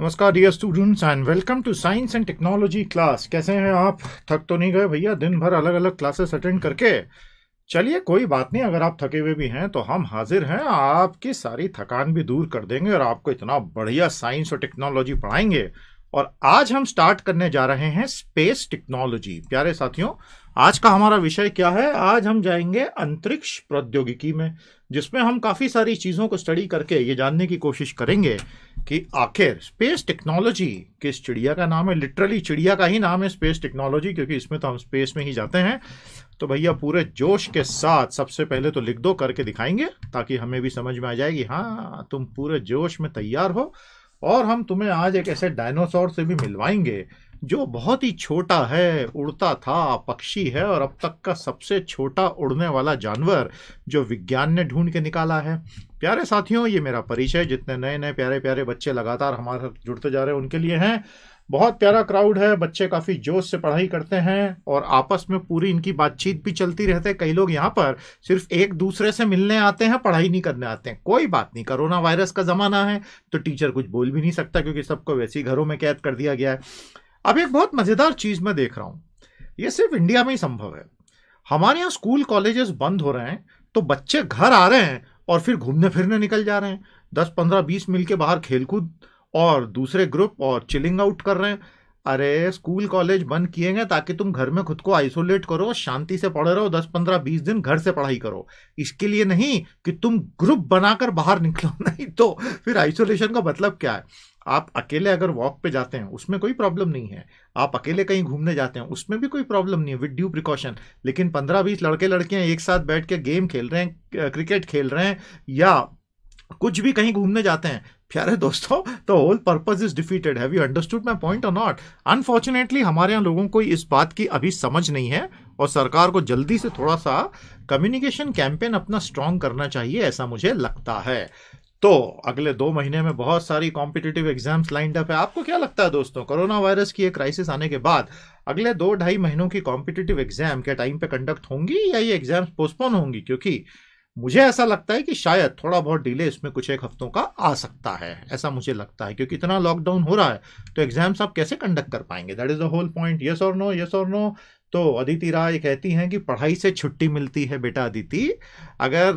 नमस्कार dear students and welcome to science and technology class कैसे हैं आप थक तो नहीं गए भैया दिन भर अलग अलग क्लासेस अटेंड करके चलिए कोई बात नहीं अगर आप थके हुए भी हैं तो हम हाजिर हैं आपकी सारी थकान भी दूर कर देंगे और आपको इतना बढ़िया साइंस और टेक्नोलॉजी पढ़ाएंगे और आज हम स्टार्ट करने जा रहे हैं स्पेस टेक्नोलॉजी प्यारे साथियों आज का हमारा विषय क्या है आज हम जाएंगे अंतरिक्ष प्रौद्योगिकी में जिसमें हम काफ़ी सारी चीज़ों को स्टडी करके ये जानने की कोशिश करेंगे कि आखिर स्पेस टेक्नोलॉजी किस चिड़िया का नाम है लिटरली चिड़िया का ही नाम है स्पेस टेक्नोलॉजी क्योंकि इसमें तो हम स्पेस में ही जाते हैं तो भैया पूरे जोश के साथ सबसे पहले तो लिख दो करके दिखाएंगे ताकि हमें भी समझ में आ जाएगी हाँ तुम पूरे जोश में तैयार हो और हम तुम्हें आज एक ऐसे डायनासोर से भी मिलवाएंगे जो बहुत ही छोटा है उड़ता था पक्षी है और अब तक का सबसे छोटा उड़ने वाला जानवर जो विज्ञान ने ढूंढ के निकाला है प्यारे साथियों ये मेरा परिचय जितने नए नए प्यारे प्यारे बच्चे लगातार हमारे साथ जुड़ते जा रहे हैं उनके लिए हैं बहुत प्यारा क्राउड है बच्चे काफ़ी जोश से पढ़ाई करते हैं और आपस में पूरी इनकी बातचीत भी चलती रहते हैं कई लोग यहाँ पर सिर्फ एक दूसरे से मिलने आते हैं पढ़ाई नहीं करने आते हैं कोई बात नहीं कोरोना वायरस का ज़माना है तो टीचर कुछ बोल भी नहीं सकता क्योंकि सबको वैसे ही घरों में कैद कर दिया गया है अब एक बहुत मज़ेदार चीज़ मैं देख रहा हूँ ये सिर्फ इंडिया में ही संभव है हमारे यहाँ स्कूल कॉलेजेस बंद हो रहे हैं तो बच्चे घर आ रहे हैं और फिर घूमने फिरने निकल जा रहे हैं दस पंद्रह बीस मिल के बाहर खेलकूद और दूसरे ग्रुप और चिलिंग आउट कर रहे हैं अरे स्कूल कॉलेज बंद किए गए ताकि तुम घर में खुद को आइसोलेट करो शांति से पढ़े रहो दस पंद्रह बीस दिन घर से पढ़ाई करो इसके लिए नहीं कि तुम ग्रुप बनाकर बाहर निकलो नहीं तो फिर आइसोलेशन का मतलब क्या है आप अकेले अगर वॉक पे जाते हैं उसमें कोई प्रॉब्लम नहीं है आप अकेले कहीं घूमने जाते हैं उसमें भी कोई प्रॉब्लम नहीं है विद ड्यू प्रिकॉशन लेकिन पंद्रह बीस लड़के लड़कियां एक साथ बैठ के गेम खेल रहे हैं क्रिकेट खेल रहे हैं या कुछ भी कहीं घूमने जाते हैं प्यारे दोस्तों the whole purpose is defeated have you understood my point और नॉट अनफॉर्चुनेटली हमारे यहाँ लोगों को इस बात की अभी समझ नहीं है और सरकार को जल्दी से थोड़ा सा कम्युनिकेशन कैंपेन अपना स्ट्रांग करना चाहिए ऐसा मुझे लगता है तो अगले दो महीने में बहुत सारी कॉम्पिटेटिव एग्जाम्स लाइंड अप है आपको क्या लगता है दोस्तों कोरोना वायरस की एक क्राइसिस आने के बाद अगले दो ढाई महीनों की कॉम्पिटेटिव एग्जाम क्या टाइम पे कंडक्ट होंगी या ये एग्जाम्स पोस्टपोन होंगी क्योंकि मुझे ऐसा लगता है कि शायद थोड़ा बहुत डिले इसमें कुछ एक हफ्तों का आ सकता है ऐसा मुझे लगता है क्योंकि इतना लॉकडाउन हो रहा है तो एग्जाम्स आप कैसे कंडक्ट कर पाएंगे that is the whole point yes और नो यस और नो तो अदिति राय कहती हैं कि पढ़ाई से छुट्टी मिलती है बेटा अदिति अगर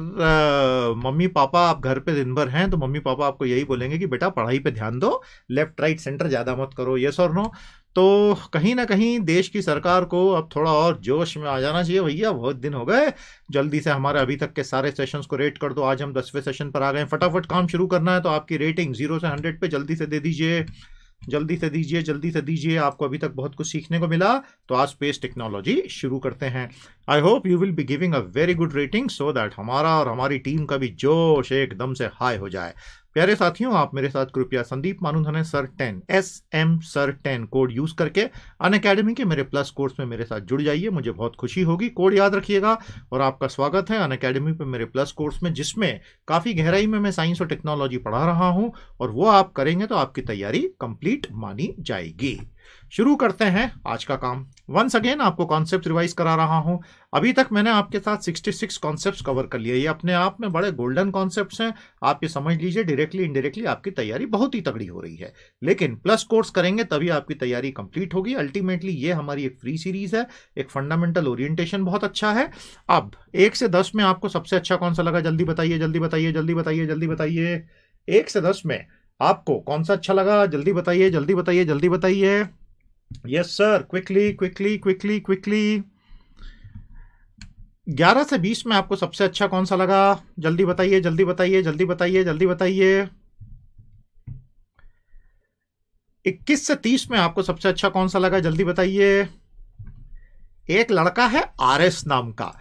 आ, मम्मी पापा आप घर पे दिन भर हैं तो मम्मी पापा आपको यही बोलेंगे कि बेटा पढ़ाई पे ध्यान दो लेफ्ट राइट सेंटर ज़्यादा मत करो यस और नो तो कहीं ना कहीं देश की सरकार को अब थोड़ा और जोश में आ जाना चाहिए भैया बहुत दिन हो गए जल्दी से हमारे अभी तक के सारे सेशंस को रेट कर दो आज हम दसवें सेशन पर आ गए फटाफट काम शुरू करना है तो आपकी रेटिंग जीरो से हंड्रेड पे जल्दी से दे दीजिए जल्दी से दीजिए जल्दी से दीजिए आपको अभी तक बहुत कुछ सीखने को मिला तो आज स्पेस टेक्नोलॉजी शुरू करते हैं I hope you will be giving a very good rating so that हमारा और हमारी टीम का भी जोश एकदम से हाई हो जाए प्यारे साथियों आप मेरे साथ कृपया संदीप मानुधन है sir ten S M sir ten code use करके अन अकेडमी के मेरे प्लस कोर्स में मेरे साथ जुड़ जाइए मुझे बहुत खुशी होगी कोड याद रखिएगा और आपका स्वागत है अन अकेडमी पर मेरे प्लस कोर्स में जिसमें काफ़ी गहराई में मैं साइंस और टेक्नोलॉजी पढ़ा रहा हूँ और वो आप करेंगे तो आपकी तैयारी कंप्लीट मानी जाएगी शुरू करते हैं आज का काम वंस अगेन आपको कॉन्सेप्ट रिवाइज करा रहा हूं अभी तक मैंने आपके साथ 66 कॉन्सेप्ट कवर कर लिए ये अपने आप में बड़े गोल्डन कॉन्सेप्ट हैं आप ये समझ लीजिए डायरेक्टली इनडायरेक्टली आपकी तैयारी बहुत ही तगड़ी हो रही है लेकिन प्लस कोर्स करेंगे तभी आपकी तैयारी कंप्लीट होगी अल्टीमेटली ये हमारी एक फ्री सीरीज है एक फंडामेंटल ओरिएंटेशन बहुत अच्छा है अब एक से दस में आपको सबसे अच्छा कौन सा लगा जल्दी बताइए जल्दी बताइए जल्दी बताइए जल्दी बताइए एक से दस में आपको कौन सा अच्छा लगा जल्दी बताइए जल्दी बताइए जल्दी बताइए yes sir quickly quickly quickly quickly 11 से 20 में आपको सबसे अच्छा कौन सा लगा जल्दी बताइए जल्दी बताइए जल्दी बताइए जल्दी बताइए 21 से 30 में आपको सबसे अच्छा कौन सा लगा जल्दी बताइए एक लड़का है आरएस नाम का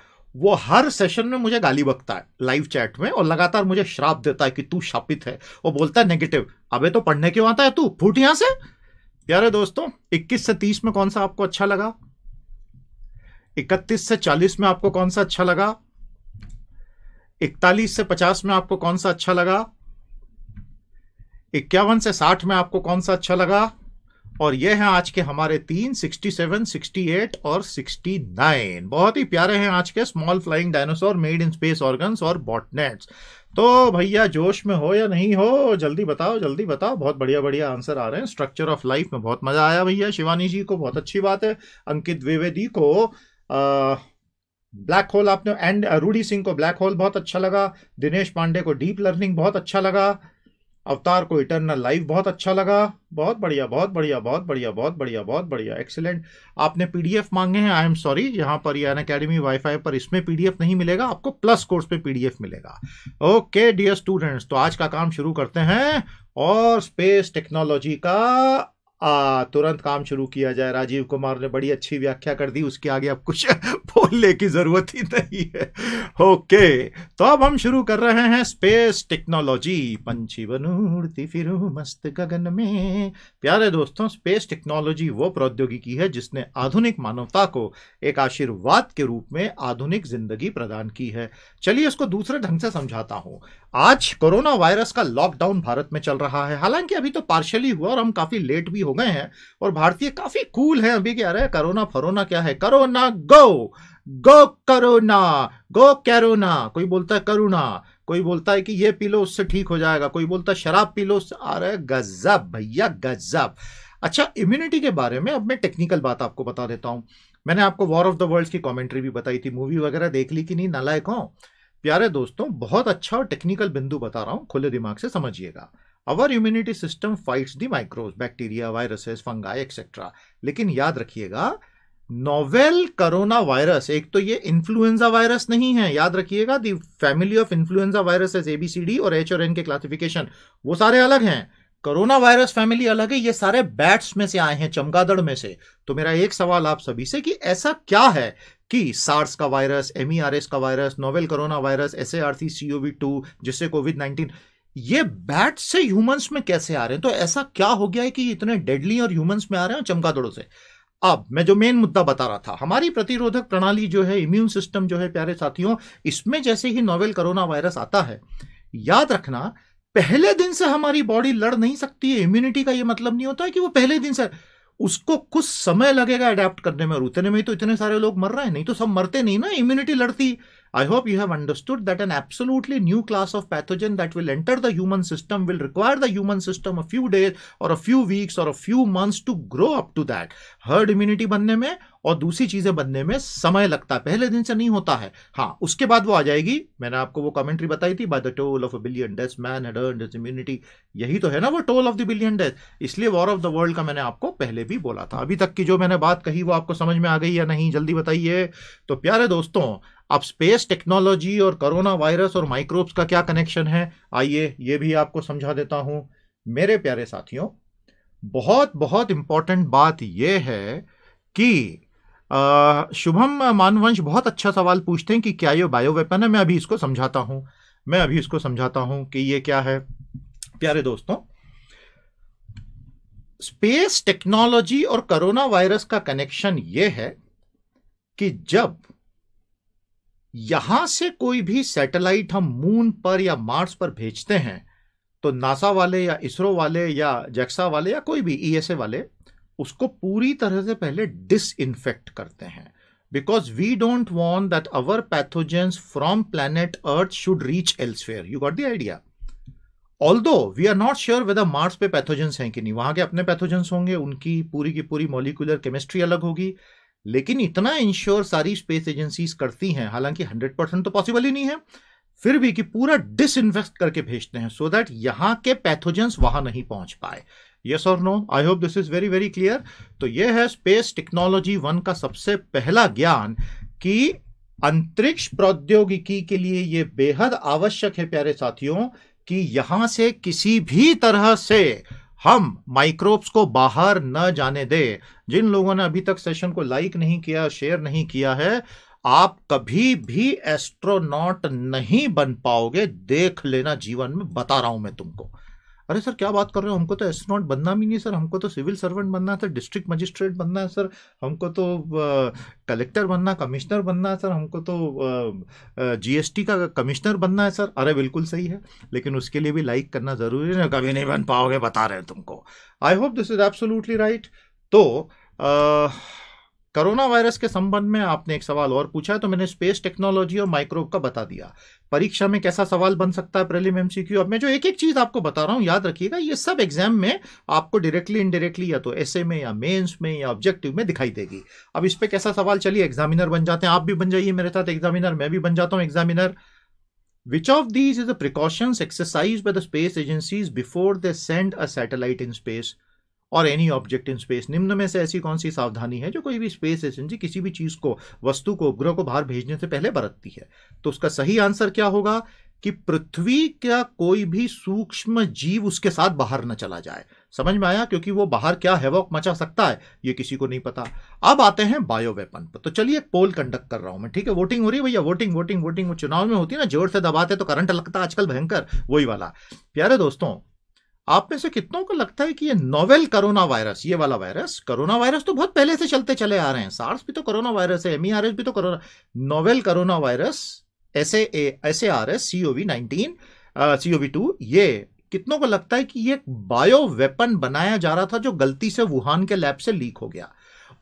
वो हर सेशन में मुझे गाली बकता है लाइव चैट में और लगातार मुझे श्राप देता है कि तू शापित है वो बोलता है नेगेटिव अबे तो पढ़ने क्यों आता है तू फूट यहां से प्यारे दोस्तों 21 से 30 में कौन सा आपको अच्छा लगा 31 से 40 में आपको कौन सा अच्छा लगा 41 से 50 में आपको कौन सा अच्छा लगा इक्यावन से 60 में आपको कौन सा अच्छा लगा और ये हैं आज के हमारे तीन 67, 68 और 69 बहुत ही प्यारे हैं आज के small flying dinosaur made in space organs और बॉटनेट्स तो भैया जोश में हो या नहीं हो जल्दी बताओ जल्दी बताओ बहुत बढ़िया बढ़िया आंसर आ रहे हैं स्ट्रक्चर ऑफ लाइफ में बहुत मजा आया भैया शिवानी जी को बहुत अच्छी बात है अंकित द्विवेदी को आ, ब्लैक होल आपने एंड रूडी सिंह को ब्लैक होल बहुत अच्छा लगा दिनेश पांडे को डीप लर्निंग बहुत अच्छा लगा अवतार को इटरनल लाइफ बहुत अच्छा लगा बहुत बढ़िया बहुत बढ़िया बहुत बढ़िया बहुत बढ़िया बहुत बढ़िया एक्सेलेंट आपने पीडीएफ मांगे हैं आई एम सॉरी यहाँ पर ये अकेडमी वाईफाई पर इसमें पीडीएफ नहीं मिलेगा आपको प्लस कोर्स पे पीडीएफ मिलेगा ओके डियर स्टूडेंट्स तो आज का काम शुरू करते हैं और स्पेस टेक्नोलॉजी का आ, तुरंत काम शुरू किया जाए राजीव कुमार ने बड़ी अच्छी व्याख्या कर दी उसके आगे अब कुछ बोलने की ज़रूरत ही नहीं है ओके तो अब हम शुरू कर रहे हैं स्पेस टेक्नोलॉजी पंछी बनूर्ति फिर मस्त गगन में प्यारे दोस्तों स्पेस टेक्नोलॉजी वो प्रौद्योगिकी है जिसने आधुनिक मानवता को एक आशीर्वाद के रूप में आधुनिक जिंदगी प्रदान की है चलिए इसको दूसरे ढंग से समझाता हूँ आज कोरोना वायरस का लॉकडाउन भारत में चल रहा है हालांकि अभी तो पार्शली हुआ और हम काफी लेट भी हो गए हैं और भारतीय काफी कूल हैं अभी क्या रहे कोरोना फरोना क्या है corona go go corona go corona कोई बोलता है करुणा कोई बोलता है कि ये पी लो उससे ठीक हो जाएगा कोई बोलता है शराब पी लो उससे अरे गजब भैया गजब अच्छा इम्यूनिटी के बारे में अब मैं टेक्निकल बात आपको बता देता हूँ मैंने आपको वॉर ऑफ द वर्ल्ड की कमेंट्री भी बताई थी मूवी वगैरह देख ली कि नहीं नालायक हों प्यारे दोस्तों बहुत अच्छा और टेक्निकल बिंदु बता रहा हूँ खुले दिमाग से समझिएगा our immunity system fights the microbes bacteria viruses fungi etcetera लेकिन याद रखिएगा नोवेल कोरोना वायरस एक तो ये इन्फ्लुएंजा वायरस नहीं है याद रखिएगा the family of influenza virus A B C D और एच और एन के क्लासिफिकेशन वो सारे अलग हैं कोरोना वायरस फैमिली अलग है ये सारे बैट्स में से आए हैं चमगादड़ में से तो मेरा एक सवाल आप सभी से कि ऐसा क्या है कि सार्स का वायरस एम e का virus novel corona virus S A R C C O V two जिससे कोविड नाइन्टीन ये बैट से ह्यूमंस में कैसे आ रहे हैं तो ऐसा क्या हो गया है कि इतने डेडली और ह्यूमंस में आ रहे हैं चमगादड़ों से अब मैं जो मेन मुद्दा बता रहा था हमारी प्रतिरोधक प्रणाली जो है इम्यून सिस्टम जो है प्यारे साथियों इसमें जैसे ही नोवेल कोरोना वायरस आता है याद रखना पहले दिन से हमारी बॉडी लड़ नहीं सकती है इम्यूनिटी का ये मतलब नहीं होता है कि वो पहले दिन से उसको कुछ समय लगेगा अडेप्ट करने में और उतने में तो इतने सारे लोग मर रहे हैं नहीं तो सब मरते नहीं ना इम्यूनिटी लड़ती I hope you have understood that an absolutely new class of pathogen that will enter the human system will require the human system a few days or a few weeks or a few months to grow up to that. herd immunity बनने में और दूसरी चीज़ें बनने में समय लगता है पहले दिन से नहीं होता है हाँ उसके बाद वो आ जाएगी मैंने आपको वो कमेंट्री बताई थी by the toll of a billion death man had earn immunity यही तो है ना वो toll of the billion death इसलिए वॉर ऑफ द वर्ल्ड का मैंने आपको पहले भी बोला था अभी तक की जो मैंने बात कही वो आपको समझ में आ गई या नहीं जल्दी बताइए तो प्यारे दोस्तों अब स्पेस टेक्नोलॉजी और कोरोना वायरस और माइक्रोब्स का क्या कनेक्शन है आइए ये भी आपको समझा देता हूँ मेरे प्यारे साथियों बहुत बहुत इम्पॉर्टेंट बात यह है कि शुभम मानवंश बहुत अच्छा सवाल पूछते हैं कि क्या ये बायो वेपन है मैं अभी इसको समझाता हूँ मैं अभी इसको समझाता हूँ कि ये क्या है प्यारे दोस्तों स्पेस टेक्नोलॉजी और कोरोना वायरस का कनेक्शन ये है कि जब यहां से कोई भी सैटेलाइट हम मून पर या मार्स पर भेजते हैं तो नासा वाले या इसरो वाले या जैक्सा वाले या कोई भी ईएसए e वाले उसको पूरी तरह से पहले डिसइनफेक्ट करते हैं because we don't want that our pathogens from planet Earth should reach elsewhere you got the idea although we are not sure whether Mars पे पैथोजेंस हैं कि नहीं वहां के अपने पैथोजेंस होंगे उनकी पूरी की पूरी मोलिकुलर केमिस्ट्री अलग होगी लेकिन इतना इंश्योर सारी स्पेस एजेंसीज करती हैं हालांकि हंड्रेड परसेंट तो पॉसिबल ही नहीं है फिर भी कि पूरा डिसइन्वेस्ट करके भेजते हैं सो दैट यहाँ के पैथोजेंस वहां नहीं पहुंच पाए यस और no I hope this is very very clear तो यह है स्पेस टेक्नोलॉजी वन का सबसे पहला ज्ञान कि अंतरिक्ष प्रौद्योगिकी के लिए ये बेहद आवश्यक है प्यारे साथियों कि यहां से किसी भी तरह से हम माइक्रोब्स को बाहर न जाने दे जिन लोगों ने अभी तक सेशन को लाइक नहीं किया शेयर नहीं किया है आप कभी भी एस्ट्रोनॉट नहीं बन पाओगे देख लेना जीवन में बता रहा हूं मैं तुमको अरे सर क्या बात कर रहे हो हमको तो एस्ट्रोनॉट बनना भी नहीं सर हमको तो सिविल सर्वेंट बनना है सर डिस्ट्रिक्ट मजिस्ट्रेट बनना है सर हमको तो कलेक्टर बनना कमिश्नर बनना है सर हमको तो जीएसटी का कमिश्नर बनना है सर अरे बिल्कुल सही है लेकिन उसके लिए भी लाइक करना ज़रूरी है कभी नहीं बन पाओगे बता रहे हैं तुमको I hope this is absolutely right तो आ, कोरोना वायरस के संबंध में आपने एक सवाल और पूछा है तो मैंने स्पेस टेक्नोलॉजी और माइक्रोब का बता दिया परीक्षा में कैसा सवाल बन सकता है प्रेलिम एमसीक्यू अब मैं जो एक एक चीज आपको बता रहा हूं याद रखिएगा ये सब एग्जाम में आपको डायरेक्टली इनडायरेक्टली या तो एसए में या मेन्स में या ऑब्जेक्टिव में दिखाई देगी अब इस पर कैसा सवाल चलिए एग्जामिनर बन जाते हैं आप भी बन जाइए मेरे साथ एग्जामिनर मैं भी बन जाता हूँ examiner Which of these is the precautions exercised by the space agencies before they send a satellite in space? और एनी ऑब्जेक्ट इन स्पेस निम्न में से ऐसी कौन सी सावधानी है जो कोई भी स्पेस एजेंसी किसी भी चीज़ को वस्तु को उपग्रह को बाहर भेजने से पहले बरतती है तो उसका सही आंसर क्या होगा कि पृथ्वी का कोई भी सूक्ष्म जीव उसके साथ बाहर न चला जाए समझ में आया क्योंकि वो बाहर क्या हैवॉक मचा सकता है ये किसी को नहीं पता अब आते हैं बायो वेपन पर तो चलिए एक पोल कंडक्ट कर रहा हूं मैं ठीक है वोटिंग हो रही है भैया वोटिंग वोटिंग वोटिंग वो चुनाव में होती है ना जोर से दबाते तो करंट लगता है आजकल भयंकर वही वाला प्यारे दोस्तों आप में से कितनों को लगता है कि ये नोवेल कोरोना वायरस ये वाला वायरस कोरोना वायरस तो बहुत पहले से चलते चले आ रहे हैं सार्स भी तो कोरोना वायरस है एम e भी तो corona novel corona virus S S A R S C O V nineteen C two ये कितनों को लगता है कि ये बायो वेपन बनाया जा रहा था जो गलती से वुहान के लैब से लीक हो गया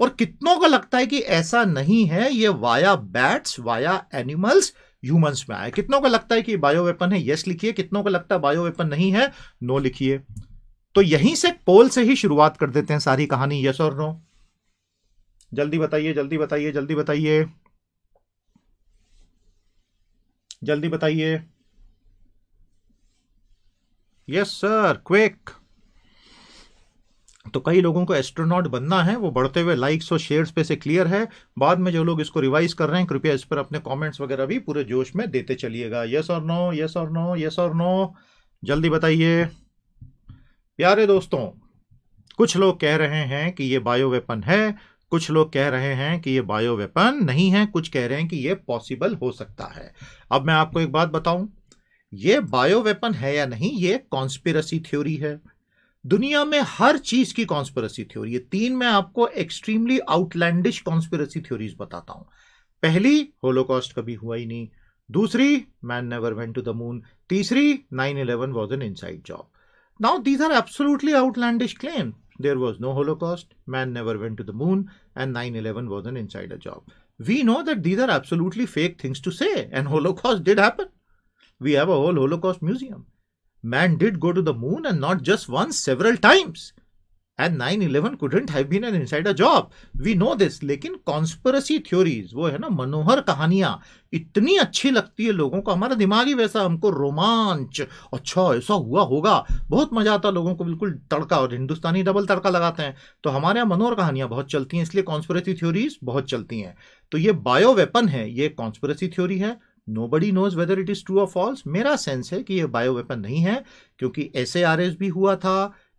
और कितनों को लगता है कि ऐसा नहीं है ये via bats via animals humans में आया कितनों को लगता है कि बायो वेपन है यस लिखिए कितनों को लगता है बायो वेपन नहीं है नो लिखिए तो यहीं से पोल से ही शुरुआत कर देते हैं सारी कहानी यस और नो जल्दी बताइए जल्दी बताइए जल्दी बताइए जल्दी बताइए यस सर क्विक तो कई लोगों को एस्ट्रोनॉट बनना है वो बढ़ते हुए लाइक्स और शेयर्स पे से क्लियर है बाद में जो लोग इसको रिवाइज कर रहे हैं कृपया इस पर अपने कमेंट्स वगैरह भी पूरे जोश में देते चलिएगा यस और नो यस और नो यस और नो जल्दी बताइए प्यारे दोस्तों कुछ लोग कह रहे हैं कि ये बायो वेपन है कुछ लोग कह रहे हैं कि ये बायो वेपन नहीं है कुछ कह रहे हैं कि ये पॉसिबल हो सकता है अब मैं आपको एक बात बताऊं ये बायो वेपन है या नहीं ये कॉन्स्पिरसी थ्योरी है दुनिया में हर चीज की कॉन्स्परेसी थ्योरी है तीन मैं आपको एक्सट्रीमली आउटलैंडिश कॉन्स्परेसी थ्योरीज बताता हूं पहली होलोकॉस्ट कभी हुआ ही नहीं दूसरी man never went to the moon तीसरी nine eleven was an inside job now these are absolutely outlandish claim there was no Holocaust man never went to the moon and nine eleven was an inside a job we know that these are absolutely fake things to say and Holocaust did happen we have a whole Holocaust museum Man did go to the moon and not just once, several times. And 9-11 couldn't have been an insider job. We know this. लेकिन conspiracy theories वो है ना मनोहर कहानियां इतनी अच्छी लगती है लोगों को हमारा दिमाग ही वैसा हमको रोमांच अच्छा ऐसा हुआ होगा बहुत मजा आता है लोगों को बिल्कुल तड़का और हिंदुस्तानी डबल तड़का लगाते हैं तो हमारे यहाँ मनोहर कहानियां बहुत चलती हैं इसलिए कॉन्स्परेसी थ्योरीज बहुत चलती हैं तो ये बायो वेपन है ये कॉन्स्परेसी थ्योरी है nobody knows whether it is true और फॉल्स मेरा सेंस है कि ये बायो वेपन नहीं है क्योंकि एस भी हुआ था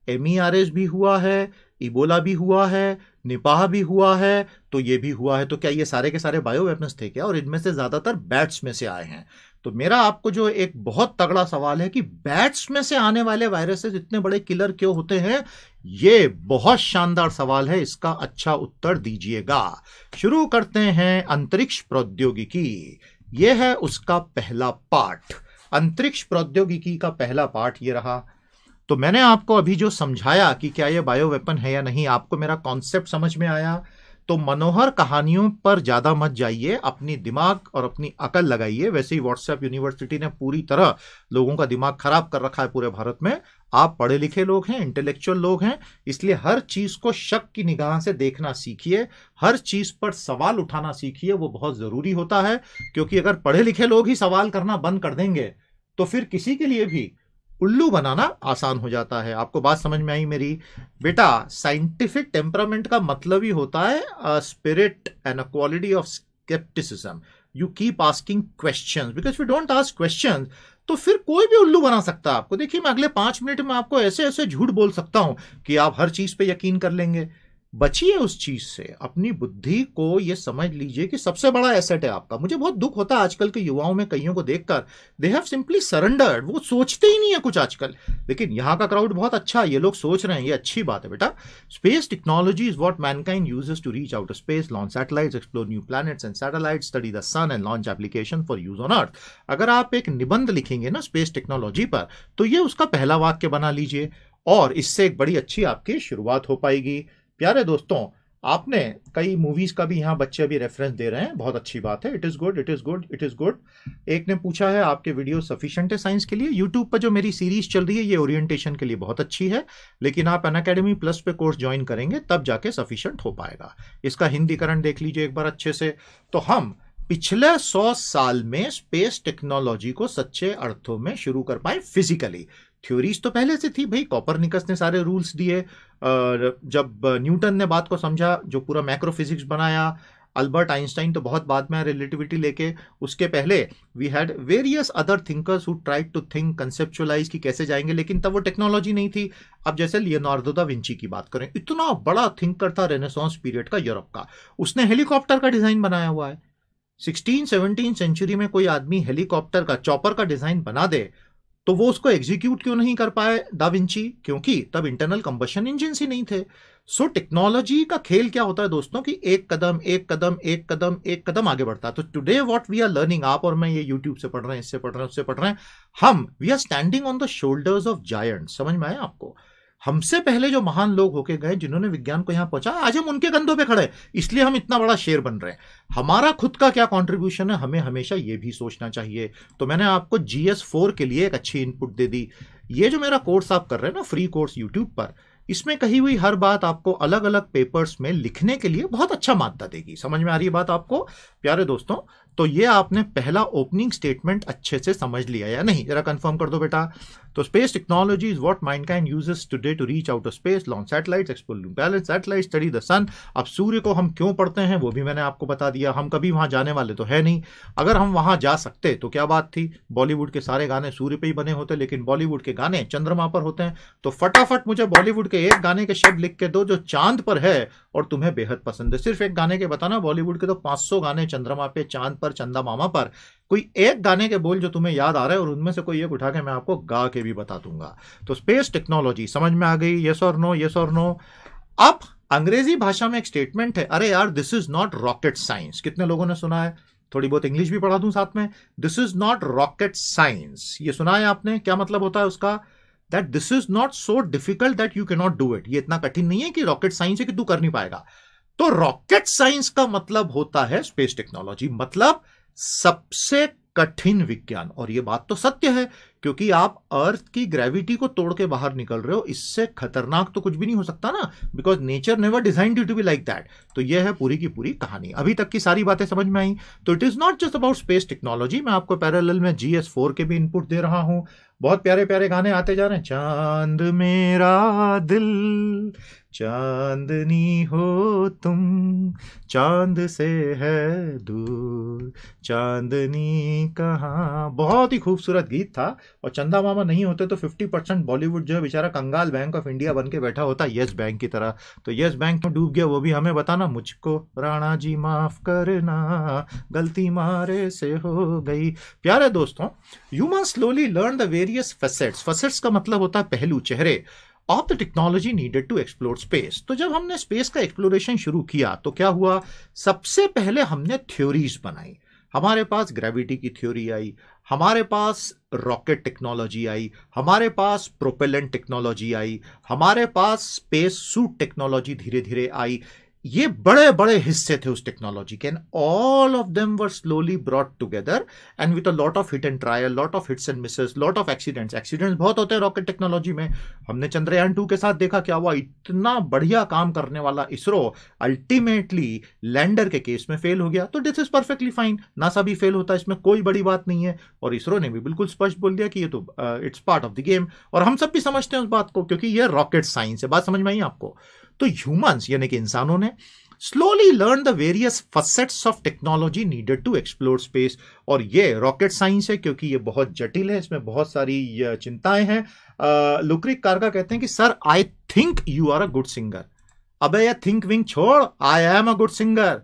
एम e भी हुआ है इबोला भी हुआ है निपाह भी हुआ है तो ये भी हुआ है तो क्या ये सारे के सारे बायो वेपन्स थे क्या और इनमें से ज़्यादातर बैट्स में से आए हैं तो मेरा आपको जो एक बहुत तगड़ा सवाल है कि बैट्स में से आने वाले वायरसेस इतने बड़े किलर क्यों होते हैं ये बहुत शानदार सवाल है इसका अच्छा उत्तर दीजिएगा शुरू करते हैं अंतरिक्ष प्रौद्योगिकी यह है उसका पहला पाठ अंतरिक्ष प्रौद्योगिकी का पहला पाठ ये रहा तो मैंने आपको अभी जो समझाया कि क्या यह बायो वेपन है या नहीं आपको मेरा कॉन्सेप्ट समझ में आया तो मनोहर कहानियों पर ज़्यादा मत जाइए अपनी दिमाग और अपनी अकल लगाइए वैसे ही व्हाट्सएप यूनिवर्सिटी ने पूरी तरह लोगों का दिमाग खराब कर रखा है पूरे भारत में आप पढ़े लिखे लोग हैं इंटेलेक्चुअल लोग हैं इसलिए हर चीज़ को शक की निगाह से देखना सीखिए हर चीज़ पर सवाल उठाना सीखिए वो बहुत ज़रूरी होता है क्योंकि अगर पढ़े लिखे लोग ही सवाल करना बंद कर देंगे तो फिर किसी के लिए भी उल्लू बनाना आसान हो जाता है आपको बात समझ में आई मेरी बेटा साइंटिफिक टेम्परामेंट का मतलब ही होता है spirit and a quality of scepticism you keep asking questions because you don't don't ask questions तो फिर कोई भी उल्लू बना सकता है आपको देखिए मैं अगले पांच मिनट में आपको ऐसे ऐसे झूठ बोल सकता हूं कि आप हर चीज़ पर यकीन कर लेंगे बचिए उस चीज से अपनी बुद्धि को यह समझ लीजिए कि सबसे बड़ा एसेट है आपका मुझे बहुत दुख होता है आजकल के युवाओं में कईयों को देखकर दे हैव सिंपली सरेंडर्ड वो सोचते ही नहीं है कुछ आजकल लेकिन यहाँ का क्राउड बहुत अच्छा है ये लोग सोच रहे हैं ये अच्छी बात है बेटा space technology is what mankind use to reach out space launch satellite explore new planets and satellite study the sun and launch application for use on earth अगर आप एक निबंध लिखेंगे ना स्पेस टेक्नोलॉजी पर तो ये उसका पहला वाक्य बना लीजिए और इससे एक बड़ी अच्छी आपकी शुरुआत हो पाएगी प्यारे दोस्तों आपने कई मूवीज का भी यहाँ बच्चे अभी रेफरेंस दे रहे हैं बहुत अच्छी बात है it is good it is good it is good एक ने पूछा है आपके वीडियो सफिशिएंट है साइंस के लिए यूट्यूब पर जो मेरी सीरीज चल रही है ये ओरिएंटेशन के लिए बहुत अच्छी है लेकिन आप अन अकेडमी प्लस पे कोर्स ज्वाइन करेंगे तब जाके सफिशियंट हो पाएगा इसका हिंदीकरण देख लीजिए एक बार अच्छे से तो हम पिछले सौ साल में स्पेस टेक्नोलॉजी को सच्चे अर्थों में शुरू कर पाए फिजिकली थ्योरीज तो पहले से थी भाई कॉपरनिकस ने सारे रूल्स दिए जब न्यूटन ने बात को समझा जो पूरा मैक्रोफिजिक्स फिजिक्स बनाया अल्बर्ट आइंस्टाइन तो बहुत बाद में रिलेटिविटी लेके उसके पहले we had various other thinkers who tried to think conceptualize कि कैसे जाएंगे लेकिन तब वो टेक्नोलॉजी नहीं थी अब जैसे लियोनार्डो दा विंची की बात करें इतना बड़ा थिंकर था रेनेसॉन्स पीरियड का यूरोप का उसने हेलीकॉप्टर का डिज़ाइन बनाया हुआ है सिक्सटीन सेवनटीन सेंचुरी में कोई आदमी हेलीकॉप्टर का चॉपर का डिज़ाइन बना दे तो वो उसको एग्जीक्यूट क्यों नहीं कर पाए दाविंची क्योंकि तब इंटरनल कंबशन इंजिन ही नहीं थे सो so, टेक्नोलॉजी का खेल क्या होता है दोस्तों कि एक कदम एक कदम एक कदम एक कदम आगे बढ़ता है तो today what we are learning आप और मैं ये यूट्यूब से पढ़ रहे हैं इससे पढ़ रहे हैं उससे पढ़ रहे हैं हम we are standing on the shoulders of giant समझ में आए आपको हमसे पहले जो महान लोग होके गए जिन्होंने विज्ञान को यहां पहुंचा आज हम उनके कंधों पे खड़े इसलिए हम इतना बड़ा शेर बन रहे हैं हमारा खुद का क्या कंट्रीब्यूशन है हमें हमेशा ये भी सोचना चाहिए तो मैंने आपको जी एस फोर के लिए एक अच्छी इनपुट दे दी ये जो मेरा कोर्स आप कर रहे हैं ना फ्री कोर्स यूट्यूब पर इसमें कही हुई हर बात आपको अलग अलग पेपर्स में लिखने के लिए बहुत अच्छा मादा देगी समझ में आ रही है बात आपको प्यारे दोस्तों तो ये आपने पहला ओपनिंग स्टेटमेंट अच्छे से समझ लिया या नहीं जरा कंफर्म कर दो बेटा तो space technology is what mind what mankind today to reach out of space launch satellites, explore balance satellites, study the sun अब सूर्य को हम क्यों पढ़ते हैं वो भी मैंने आपको बता दिया हम कभी वहां जाने वाले तो है नहीं अगर हम वहां जा सकते तो क्या बात थी बॉलीवुड के सारे गाने सूर्य पे ही बने होते लेकिन बॉलीवुड के गाने चंद्रमा पर होते हैं तो फटाफट मुझे बॉलीवुड के एक गाने के शब्द लिख के दो जो चांद पर है और तुम्हें बेहद पसंद है सिर्फ एक गाने के बताना बॉलीवुड के तो पांच गाने चंद्रमा पे चांद पर चंदा मामा पर कोई एक गाने के बोल जो तुम्हें याद आ रहा है और उनमें से कोई एक उठा के मैं आपको गा के भी बता दूंगा तो स्पेस टेक्नोलॉजी समझ में आ गई यस और नो येस और नो अब अंग्रेजी भाषा में एक स्टेटमेंट है अरे यार this is not rocket science कितने लोगों ने सुना है थोड़ी बहुत इंग्लिश भी पढ़ा दूं साथ में this is not rocket science ये सुना है आपने क्या मतलब होता है उसका that this is not so difficult that you cannot do it ये इतना कठिन नहीं है कि रॉकेट साइंस है कि तू कर नहीं पाएगा तो रॉकेट साइंस का मतलब होता है स्पेस टेक्नोलॉजी मतलब सबसे कठिन विज्ञान और यह बात तो सत्य है क्योंकि आप अर्थ की ग्रेविटी को तोड़ के बाहर निकल रहे हो इससे खतरनाक तो कुछ भी नहीं हो सकता ना because nature never design due to be like that तो यह है पूरी की पूरी कहानी अभी तक की सारी बातें समझ में आई तो it is not just about space technology मैं आपको पैरेलल में जी एस फोर के भी इनपुट दे रहा हूं बहुत प्यारे प्यारे गाने आते जा रहे हैं चांद मेरा दिल चांदनी हो तुम चांद से है दूर चांदनी कहा बहुत ही खूबसूरत गीत था और चंदा मामा नहीं होते तो 50 परसेंट बॉलीवुड जो है बेचारा कंगाल बैंक ऑफ इंडिया बन के बैठा होता येस बैंक की तरह तो यस बैंक में तो डूब गया वो भी हमें बताना मुझको राणा जी माफ़ करना गलती मारे से हो गई प्यारे दोस्तों you must slowly learn the various facets facets का मतलब होता है पहलू चेहरे of the technology needed to explore space तो जब हमने स्पेस का एक्सप्लोरेशन शुरू किया तो क्या हुआ सबसे पहले हमने थ्योरीज बनाई हमारे पास ग्रेविटी की थ्योरी आई हमारे पास रॉकेट टेक्नोलॉजी आई हमारे पास प्रोपेलेंट टेक्नोलॉजी आई हमारे पास स्पेस सूट टेक्नोलॉजी धीरे धीरे आई ये बड़े बड़े हिस्से थे उस टेक्नोलॉजी के and all of them were slowly brought together and with a lot of hit and trial lot of hits and misses lot of accidents accidents बहुत होते हैं रॉकेट टेक्नोलॉजी में हमने चंद्रयान टू के साथ देखा क्या हुआ इतना बढ़िया काम करने वाला इसरो अल्टीमेटली लैंडर के केस में फेल हो गया तो this is perfectly fine NASA भी फेल होता है इसमें कोई बड़ी बात नहीं है और इसरो ने भी बिल्कुल स्पष्ट बोल दिया कि ये तो it's part of the game और हम सब भी समझते हैं उस बात को क्योंकि ये रॉकेट साइंस है बात समझ में आई आपको तो ह्यूमंस यानी कि इंसानों ने slowly learn the various facets of technology needed to explore space और ये रॉकेट साइंस है क्योंकि ये बहुत जटिल है इसमें बहुत सारी चिंताएं हैं लुक्रिक कारका कहते हैं कि sir I think you are a good singer अब यह थिंक विंग छोड़ I am a good singer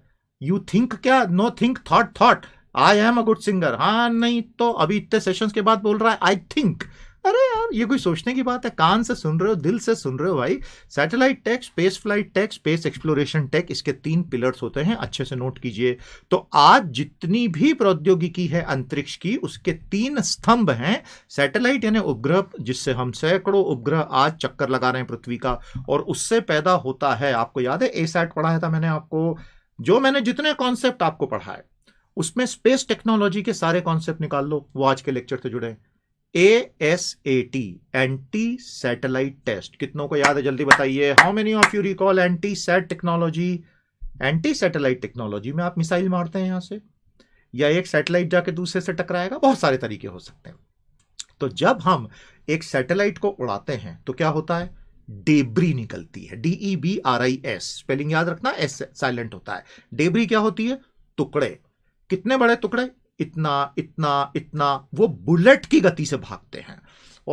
you think क्या no think thought thought I am a good singer हाँ नहीं तो अभी इतने सेशंस के बाद बोल रहा है आई थिंक अरे यार ये कोई सोचने की बात है कान से सुन रहे हो दिल से सुन रहे हो भाई satellite tech space flight tech space exploration tech इसके तीन पिलर्स होते हैं अच्छे से नोट कीजिए तो आज जितनी भी प्रौद्योगिकी है अंतरिक्ष की उसके तीन स्तंभ हैं सैटेलाइट यानी उपग्रह जिससे हम सैकड़ों उपग्रह आज चक्कर लगा रहे हैं पृथ्वी का और उससे पैदा होता है आपको याद है ए सैट पढ़ाया था मैंने आपको जो मैंने जितने कॉन्सेप्ट आपको पढ़ाए उसमें स्पेस टेक्नोलॉजी के सारे कॉन्सेप्ट निकाल लो वो आज के लेक्चर से जुड़े हैं A S A T anti satellite test कितनों को याद है जल्दी बताइए how many of you recall anti sat technology anti satellite technology में आप मिसाइल मारते हैं यहां से या एक सैटेलाइट जाके दूसरे से टकराएगा बहुत सारे तरीके हो सकते हैं तो जब हम एक सैटेलाइट को उड़ाते हैं तो क्या होता है डेबरी निकलती है D E B R I S spelling याद रखना एस साइलेंट होता है डेबरी क्या होती है टुकड़े कितने बड़े टुकड़े इतना इतना इतना वो बुलेट की गति से भागते हैं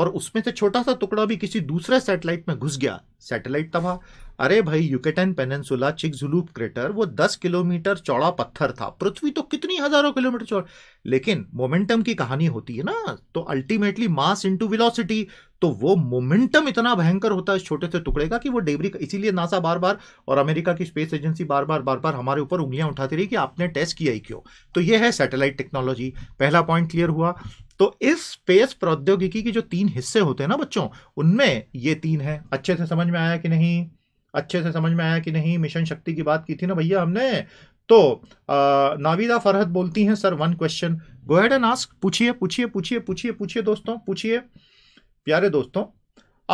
और उसमें से छोटा सा टुकड़ा भी किसी दूसरे सैटेलाइट में घुस गया सैटेलाइट तबाह अरे भाई युकेटन पेनेंसुला चिकजुलूप क्रेटर वो 10 किलोमीटर चौड़ा पत्थर था पृथ्वी तो कितनी हजारों किलोमीटर चौड़ा लेकिन मोमेंटम की कहानी होती है ना तो अल्टीमेटली मास इनटू वेलोसिटी तो वो मोमेंटम इतना भयंकर होता है इस छोटे से टुकड़े का कि वो डेबरी इसीलिए नासा बार बार और अमेरिका की स्पेस एजेंसी बार बार बार बार हमारे ऊपर उंगलियां उठाती रही कि आपने टेस्ट किया ही क्यों तो ये है सैटेलाइट टेक्नोलॉजी पहला पॉइंट क्लियर हुआ तो इस स्पेस प्रौद्योगिकी के जो तीन हिस्से होते हैं ना बच्चों उनमें ये तीन है अच्छे से समझ में आया कि नहीं अच्छे से समझ में आया कि नहीं मिशन शक्ति की बात की थी ना भैया हमने तो नाविदा फरहत बोलती हैं sir one question go ahead and ask पूछिए पूछिए पूछिए पूछिए पूछिए दोस्तों पूछिए प्यारे दोस्तों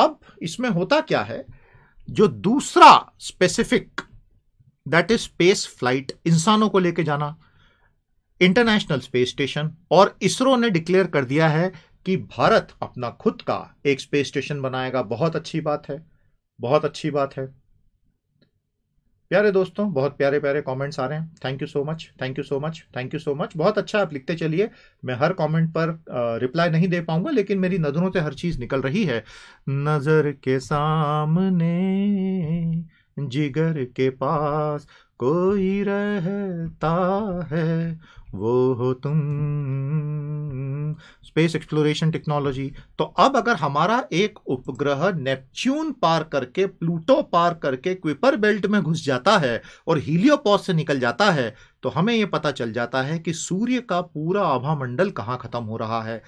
अब इसमें होता क्या है जो दूसरा specific that is space flight इंसानों को लेके जाना इंटरनेशनल स्पेस स्टेशन और इसरो ने डिक्लेयर कर दिया है कि भारत अपना खुद का एक स्पेस स्टेशन बनाएगा बहुत अच्छी बात है बहुत अच्छी बात है प्यारे दोस्तों बहुत प्यारे प्यारे कमेंट्स आ रहे हैं thank you so much thank you so much thank you so much बहुत अच्छा आप लिखते चलिए मैं हर कमेंट पर रिप्लाई नहीं दे पाऊंगा लेकिन मेरी नज़रों से हर चीज़ निकल रही है नज़र के सामने जिगर के पास कोई रहता है वो हो तुम स्पेस एक्सप्लोरेशन टेक्नोलॉजी तो अब अगर हमारा एक उपग्रह नेपच्यून पार करके प्लूटो पार करके क्विपर बेल्ट में घुस जाता है और हीलियोपॉस से निकल जाता है तो हमें यह पता चल जाता है कि सूर्य का पूरा आभा मंडल कहाँ ख़त्म हो रहा है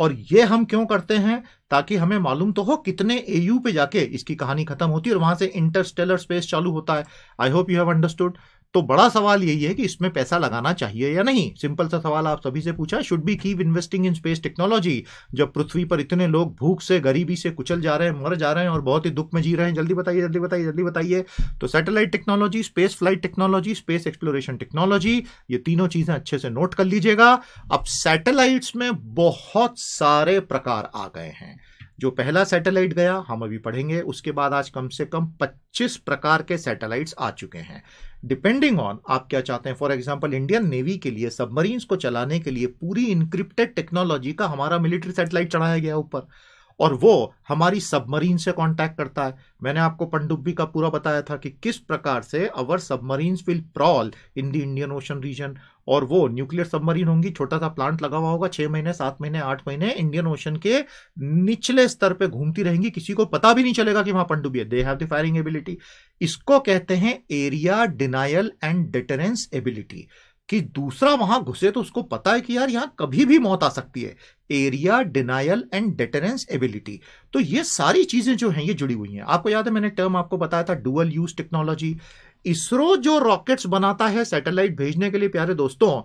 और ये हम क्यों करते हैं ताकि हमें मालूम तो हो कितने एयू पे जाके इसकी कहानी खत्म होती है और वहां से इंटरस्टेलर स्पेस चालू होता है I hope you have understood तो बड़ा सवाल यही है कि इसमें पैसा लगाना चाहिए या नहीं सिंपल सा सवाल आप सभी से पूछा should be keep investing in space technology जब पृथ्वी पर इतने लोग भूख से गरीबी से कुचल जा रहे हैं मर जा रहे हैं और बहुत ही दुख में जी रहे हैं जल्दी बताइए जल्दी बताइए जल्दी बताइए तो satellite technology space flight technology space exploration technology ये तीनों चीजें अच्छे से नोट कर लीजिएगा अब सैटेलाइट्स में बहुत सारे प्रकार आ गए हैं जो पहला सैटेलाइट गया हम अभी पढ़ेंगे उसके बाद आज कम से कम 25 प्रकार के सैटेलाइट्स आ चुके हैं डिपेंडिंग ऑन आप क्या चाहते हैं फॉर एग्जाम्पल इंडियन नेवी के लिए सबमरीन्स को चलाने के लिए पूरी इंक्रिप्टेड टेक्नोलॉजी का हमारा मिलिट्री सैटेलाइट चढ़ाया गया ऊपर और वो हमारी सबमरीन से कांटेक्ट करता है मैंने आपको पंडुब्बी का पूरा बताया था कि किस प्रकार से our submarines will prowl in the Indian Ocean region और वो न्यूक्लियर सबमरीन होंगी छोटा सा प्लांट लगा हुआ होगा छह महीने सात महीने आठ महीने इंडियन ओशन के निचले स्तर पे घूमती रहेंगी किसी को पता भी नहीं चलेगा कि वहां पंडुबी है they have the firing ability इसको कहते हैं area denial and deterrence ability कि दूसरा वहां घुसे तो उसको पता है कि यार यहां कभी भी मौत आ सकती है area denial and deterrence ability तो ये सारी चीजें जो हैं ये जुड़ी हुई हैं आपको याद है मैंने टर्म आपको बताया था डुअल यूज टेक्नोलॉजी इसरो जो रॉकेट्स बनाता है सैटेलाइट भेजने के लिए प्यारे दोस्तों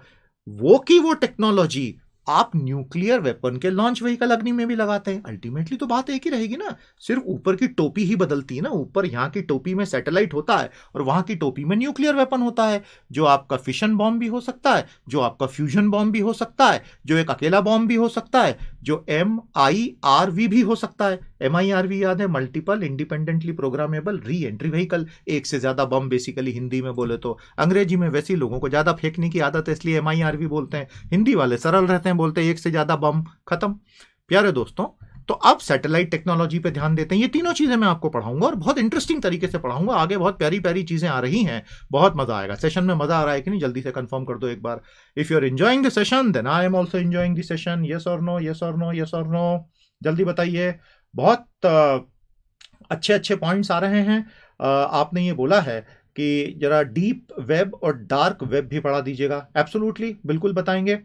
वो की वो टेक्नोलॉजी आप न्यूक्लियर वेपन के लॉन्च व्हीकल अग्नि में भी लगाते हैं अल्टीमेटली तो बात एक ही रहेगी ना सिर्फ ऊपर की टोपी ही बदलती है ना ऊपर यहाँ की टोपी में सैटेलाइट होता है और वहां की टोपी में न्यूक्लियर वेपन होता है जो आपका फिशन बॉम्ब भी हो सकता है जो आपका फ्यूजन बॉम्ब भी हो सकता है जो एक अकेला बॉम्ब भी हो सकता है जो एम आई आर वी भी हो सकता है एम आई आर वी याद है multiple independently programmable re entry vehicle एक से ज़्यादा बम बेसिकली हिंदी में बोले तो अंग्रेजी में वैसे लोगों को ज़्यादा फेंकने की आदत है इसलिए एम आई आर वी बोलते हैं हिंदी वाले सरल रहते हैं बोलते हैं एक से ज़्यादा बम खत्म प्यारे दोस्तों तो अब सैटेलाइट टेक्नोलॉजी पे ध्यान देते हैं ये तीनों चीज़ें मैं आपको पढ़ाऊंगा और बहुत इंटरेस्टिंग तरीके से पढ़ाऊंगा आगे बहुत प्यारी प्यारी चीज़ें आ रही हैं बहुत मज़ा आएगा सेशन में मज़ा आ रहा है कि नहीं जल्दी से कंफर्म कर दो एक बार if you are enjoying the session then I am also enjoying the session yes और नो येस और नो येस और नो जल्दी बताइए बहुत अच्छे अच्छे पॉइंट्स आ रहे हैं आपने ये बोला है कि जरा डीप वेब और डार्क वेब भी पढ़ा दीजिएगा एब्सोल्युटली बिल्कुल बताएंगे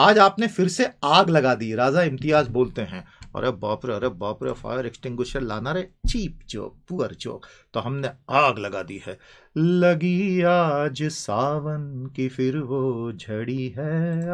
आज आपने फिर से आग लगा दी राजा इम्तियाज बोलते हैं अरे बाप रे अरे बाप रे फायर एक्सटिंग्विशर लाना रे चीप जोक पुअर जोक तो हमने आग लगा दी है लगी आज सावन की फिर वो झड़ी है